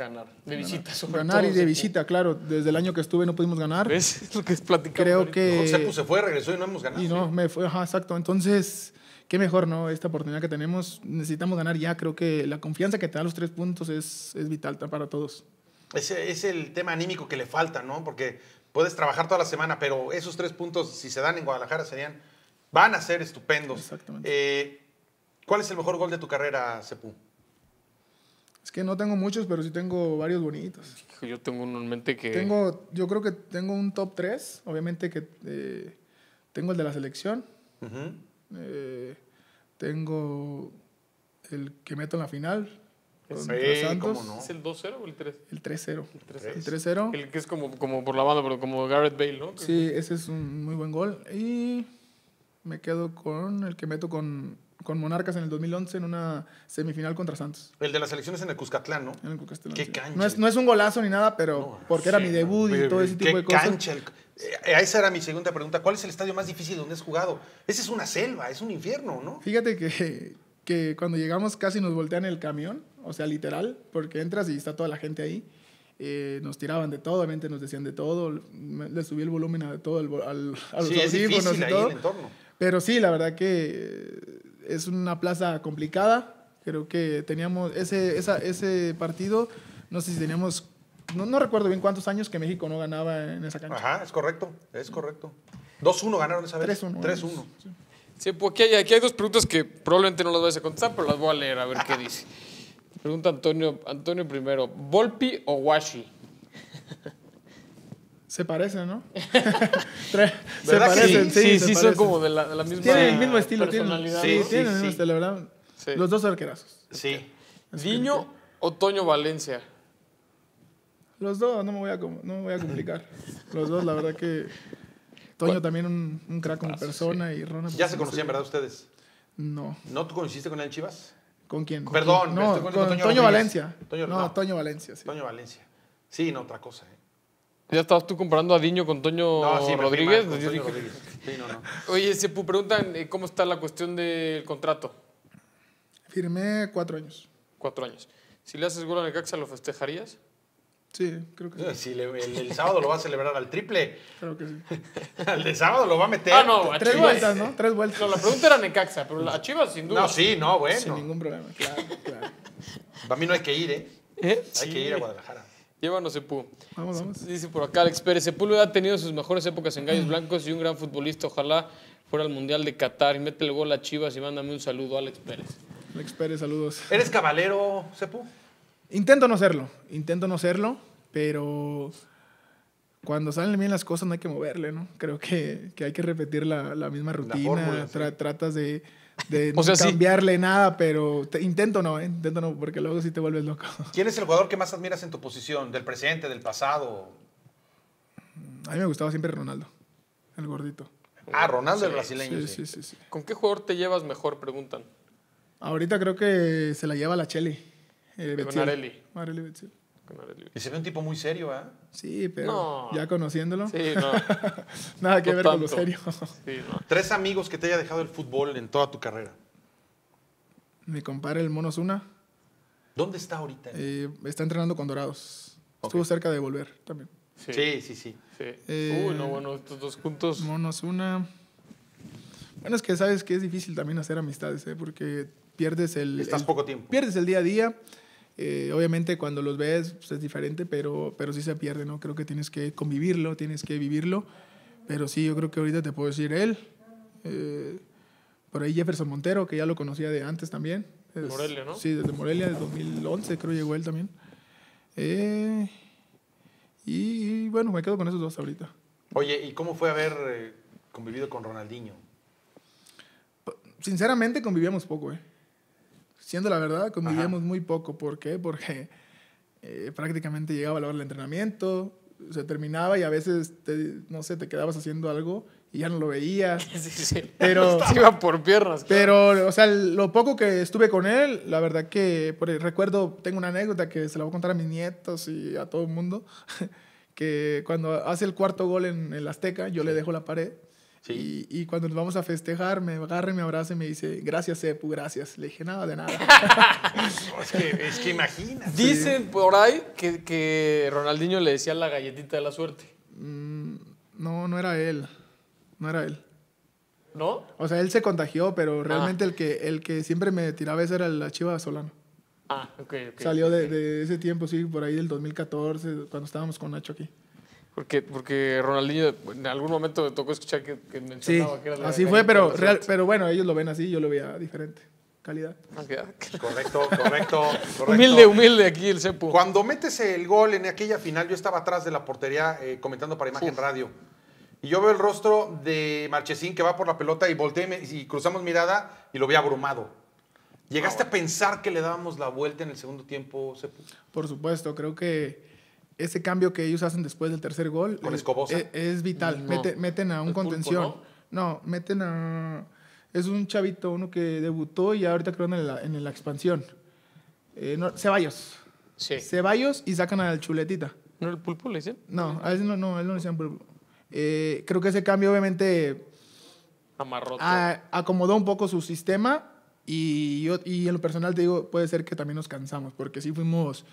ganar. De visita, sobre Ganar y de visita, claro. Desde el año que estuve no pudimos ganar. Es lo que es platicar. Creo que... se fue, regresó y no hemos ganado. Y no, me fue, ajá, exacto. Entonces, qué mejor, ¿no? Esta oportunidad que tenemos, necesitamos ganar ya. Creo que la confianza que te da los tres puntos es, es vital para todos. Ese es el tema anímico que le falta, ¿no? Porque puedes trabajar toda la semana, pero esos tres puntos, si se dan en Guadalajara, serían, van a ser estupendos. Exactamente. Eh, ¿Cuál es el mejor gol de tu carrera, Sepú? Es que no tengo muchos, pero sí tengo varios bonitos. Yo tengo uno en mente que... Tengo, yo creo que tengo un top 3, obviamente que eh, tengo el de la selección, eh, tengo el que meto en la final. ¿Es el 2-0 o el 3? El 3-0. El 3-0. El, que es como, como por la banda, pero como Garrett Bale, ¿no? Sí, ese es un muy buen gol. Y me quedo con el que meto con con Monarcas en el 2011 en una semifinal contra Santos. El de las elecciones en el Cuscatlán, ¿no? En el Cuscatlán. Qué cancha. No es, un golazo ni nada, pero porque era mi debut y todo ese tipo de cosas. Qué cancha. Eh, esa era mi segunda pregunta. ¿Cuál es el estadio más difícil donde has jugado? Ese es una selva, es un infierno, ¿no? Fíjate que, cuando llegamos casi nos voltean el camión, o sea, literal, porque entras y está toda la gente ahí. Eh, nos tiraban de todo, obviamente nos decían de todo, le subí el volumen a todo, el, al, a los sí, entorno. Pero sí, la verdad que es una plaza complicada. Creo que teníamos ese, ese partido, no sé si teníamos, no, recuerdo bien cuántos años que México no ganaba en esa cancha. Ajá, es correcto, es correcto. 2-1 ganaron esa vez. 3-1. 3 Sí. porque pues hay, aquí hay dos preguntas que probablemente no las vayas a contestar, pero las voy a leer a ver qué dice. Pregunta Antonio, Antonio primero, ¿Volpi o Washi? Se parecen, ¿no? se parecen, sí, sí, sí, son como de la, de la, misma. Tienen el mismo estilo, tienen. Sí, sí, tienen verdad. Los dos arquerazos. Sí. Diño o Toño Valencia. Los dos, no me voy a, complicar. Los dos, la verdad que. Toño también un, crack como ah, persona y Rona. Pues, ¿Ya se conocían, verdad, ustedes? No. ¿No tú conociste con él, Chivas? ¿Con quién? Perdón, quién? Este, con, con, Toño, Valencia. no, no, Toño Valencia, sí. Toño Valencia. Sí, no, otra cosa, ¿eh? ¿Ya estabas tú comparando a Diño con Toño Rodríguez? Oye, se preguntan eh, cómo está la cuestión del contrato. Firmé cuatro años. Cuatro años. Si le haces gol a Necaxa, ¿lo festejarías? Sí, creo que sí. Si el, sábado lo va a celebrar al triple. Creo que sí. El de sábado lo va a meter. Ah, no, a Tres vueltas, ¿no? Tres vueltas. la pregunta era Necaxa, pero a Chivas sin duda. No, sí, no, bueno. Sin ningún problema, claro, claro. Para mí no hay que ir, ¿eh? ¿Eh? Hay que ir a Guadalajara. Llévanos, Sepú. Vamos, vamos. Dice por acá Alex Pérez. le ha tenido sus mejores épocas en Gallos Blancos y un gran futbolista. Ojalá fuera al Mundial de Qatar. Y mete el gol a Chivas y mándame un saludo, Alex Pérez. Alex Pérez, saludos. ¿Eres caballero, Sepú? Intento no serlo. Intento no serlo, pero cuando salen bien las cosas no hay que moverle, ¿no? Creo que, hay que repetir la, misma rutina. Tratas de de no cambiarle nada, pero intento no, ¿eh? intento no, porque luego sí te vuelves loco. ¿Quién es el jugador que más admiras en tu posición? ¿Del presente, del pasado? A mí me gustaba siempre Ronaldo, el gordito. Ah, Ronaldo el brasileño. Sí, sí, sí. ¿Con qué jugador te llevas mejor? Preguntan. Ahorita creo que se la lleva la Cheli. Eh, Con Arely Areli y se ve un tipo muy serio, ¿eh? Sí, pero ya conociéndolo. Sí, no. Nada que ver con lo serio. Tres amigos que te haya dejado el fútbol en toda tu carrera. me compadre, el Mono una ¿Dónde está ahorita? Eh, está entrenando con Dorados. Estuvo cerca de volver también. Sí, sí, sí. Eh, bueno, estos dos juntos. Mono Zuna. Bueno, es que sabes que es difícil también hacer amistades, ¿eh? Porque pierdes el... Estás poco tiempo. Pierdes el día a día eh, obviamente cuando los ves pues, es diferente, pero, pero sí se pierde, ¿no? Creo que tienes que convivirlo, tienes que vivirlo. Pero sí, yo creo que ahorita te puedo decir él. Eh, por ahí Jefferson Montero, que ya lo conocía de antes también. De Morelia, ¿no? Sí, desde Morelia, desde 2011 creo llegó él también. Eh, y, y, bueno, me quedo con esos dos ahorita. Oye, ¿y cómo fue haber convivido con Ronaldinho? Sinceramente convivíamos poco, ¿eh? Siendo la verdad, convivíamos muy poco. ¿Por qué? Porque eh, prácticamente llegaba a la hora del entrenamiento, se terminaba y a veces, te, no sé, te quedabas haciendo algo y ya no lo veías. Pero se iba por piernas. Pero, o sea, lo poco que estuve con él, la verdad que por el, recuerdo, tengo una anécdota que se la voy a contar a mis nietos y a todo el mundo, que cuando hace el cuarto gol en el Azteca, yo le dejo la pared y, cuando nos vamos a festejar, me agarra me abraza y me dice, gracias, Sepu, gracias. Le dije, nada, de nada. es, que, es que Dicen por ahí que, que, Ronaldinho le decía la galletita de la suerte. Mm, no, no era él. No era él. ¿No? O sea, él se contagió, pero ah. realmente el, que, el que siempre me tiraba es era la chiva Solano. Ah, ok, Salió De, de, ese tiempo, sí, por ahí del 2014, cuando estábamos con Nacho aquí. Porque, porque Ronaldinho en algún momento me tocó escuchar que, que mencionaba sí, que era Así fue, pero, real, pero bueno, ellos lo ven así, yo lo veía diferente. Calidad. Ah, correcto, correcto, Humilde, humilde aquí el Cepu. Cuando metes el gol en aquella final, yo estaba atrás de la portería eh, comentando para Imagen Radio. Y yo veo el rostro de Marchesín que va por la pelota y volteé y cruzamos mirada y lo vi abrumado. ¿Llegaste ah, a pensar que le dábamos la vuelta en el segundo tiempo, Cepu? Por supuesto, creo que ese cambio que ellos hacen después del tercer gol. Con es, e, es, vital. meten a un contención. ¿no? meten a. Es un chavito, uno que debutó y ahorita creo en la, en la expansión. Eh, no, Ceballos. Sí. Ceballos y sacan al chuletita. ¿No el pulpo le dicen? No, a no, él no le decían pulpo. Eh, creo que ese cambio, obviamente. Amarró. Acomodó un poco su sistema. Y, yo, y en lo personal te digo, puede ser que también nos cansamos, porque sí fuimos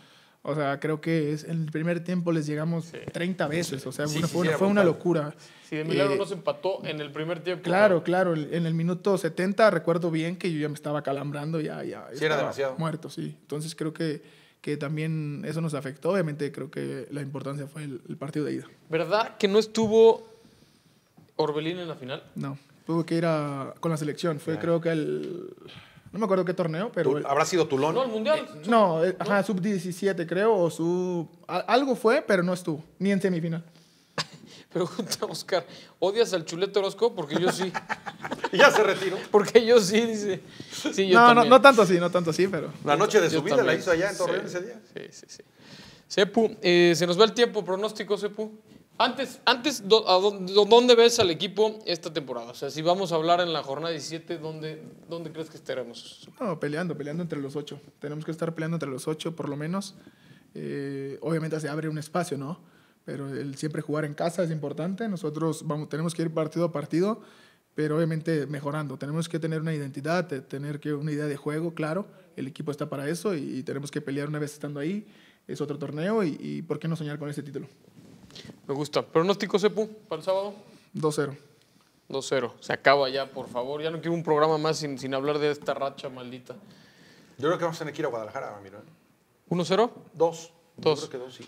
o sea, creo que es, en el primer tiempo les llegamos 30 veces. O sea, fue, una locura. Si de milagro eh, nos empató en el primer tiempo. Claro, claro. En el minuto 70 recuerdo bien que yo ya me estaba calambrando, ya, ya. Sí, era demasiado. Muerto, sí. Entonces creo que, que también eso nos afectó. Obviamente creo que la importancia fue el, partido de ida. ¿Verdad que no estuvo Orbelín en la final? No. tuvo que ir con la selección. Fue, creo que el no me acuerdo qué torneo, pero... ¿Habrá sido Tulón? No, el Mundial. Eh, no, eh, ajá, sub-17 creo, o sub... Algo fue, pero no estuvo, ni en semifinal. Pregunta Oscar, ¿odias al Chuleto Orozco? Porque yo sí. ya se retiró. Porque yo sí, dice. no, no, no, tanto así, no tanto así, pero... La noche de su vida la hizo allá en Torreón ese día. Sí, sí, sí. Sepu, eh, se nos va el tiempo, pronóstico, Sepu. Antes, antes ¿dónde ves al equipo esta temporada? O sea, si vamos a hablar en la jornada 17, ¿dónde, dónde crees que estaremos? No, peleando, peleando entre los ocho. Tenemos que estar peleando entre los ocho, por lo menos. Eh, obviamente se abre un espacio, ¿no? Pero el siempre jugar en casa es importante. Nosotros vamos, tenemos que ir partido a partido, pero obviamente mejorando. Tenemos que tener una identidad, tener que una idea de juego, claro. El equipo está para eso y, tenemos que pelear una vez estando ahí. Es otro torneo y ¿por qué no soñar con ese título? Me gusta. ¿Pronóstico, Sepu, para el sábado? 2-0. 2-0. Se acaba ya, por favor. Ya no quiero un programa más sin, sin hablar de esta racha maldita. Yo creo que vamos a tener que ir a Guadalajara, mira. ¿1-0? 2. 2. Yo creo que 2, sí.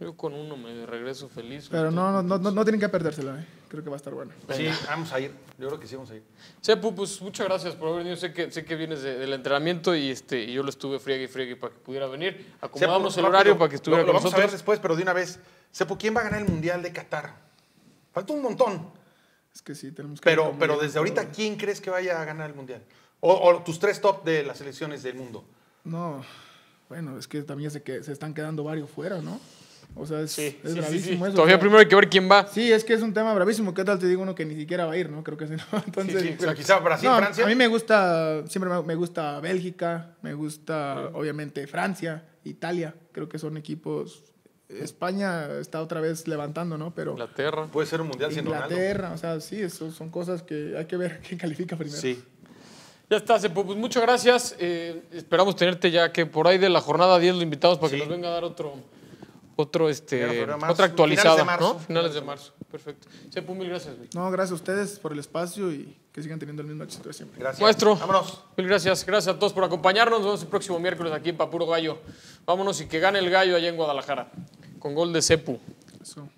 Yo con uno me regreso feliz. Pero no, no, no, no, tienen que perdérsela, ¿eh? Creo que va a estar bueno. Sí, vamos a ir. Yo creo que sí vamos a ir. Sepu, pues muchas gracias por haber venido. Sé que, sé vienes del entrenamiento y este yo lo estuve friegue y friegue para que pudiera venir. Acomodamos el horario para que estuviera lo, vamos a ver después, pero de una vez. Sepu, ¿quién va a ganar el Mundial de Qatar? Falta un montón. Es que sí, tenemos que... Pero, pero desde ahorita, ¿quién crees que vaya a ganar el Mundial? O, tus tres top de las selecciones del mundo. No, bueno, es que también que, se están quedando varios fuera, ¿no? O sea, es, bravísimo eso. Todavía primero hay que ver quién va. Sí, es que es un tema bravísimo. ¿Qué tal te digo uno que ni siquiera va a ir, no? Creo que sí, ¿no? quizá Brasil, Francia. A mí me gusta, siempre me gusta Bélgica, me gusta obviamente Francia, Italia. Creo que son equipos España está otra vez levantando, ¿no? Pero Inglaterra. Puede ser un mundial sin Inglaterra, o sea, sí, eso son cosas que hay que ver quién califica primero. Sí. Ya está, se Pues muchas gracias. Eh, esperamos tenerte ya que por ahí de la jornada 10 lo invitados para que nos venga a dar otro, otro este otra actualizada, finales de marzo. Perfecto. Sepu, mil gracias, No, gracias a ustedes por el espacio y que sigan teniendo el mismo éxito siempre. Gracias. Vámonos. Mil gracias. Gracias a todos por acompañarnos. Nos vemos el próximo miércoles aquí en Papuro Gallo. Vámonos y que gane el gallo allá en Guadalajara. Con gol de Sepu. Eso.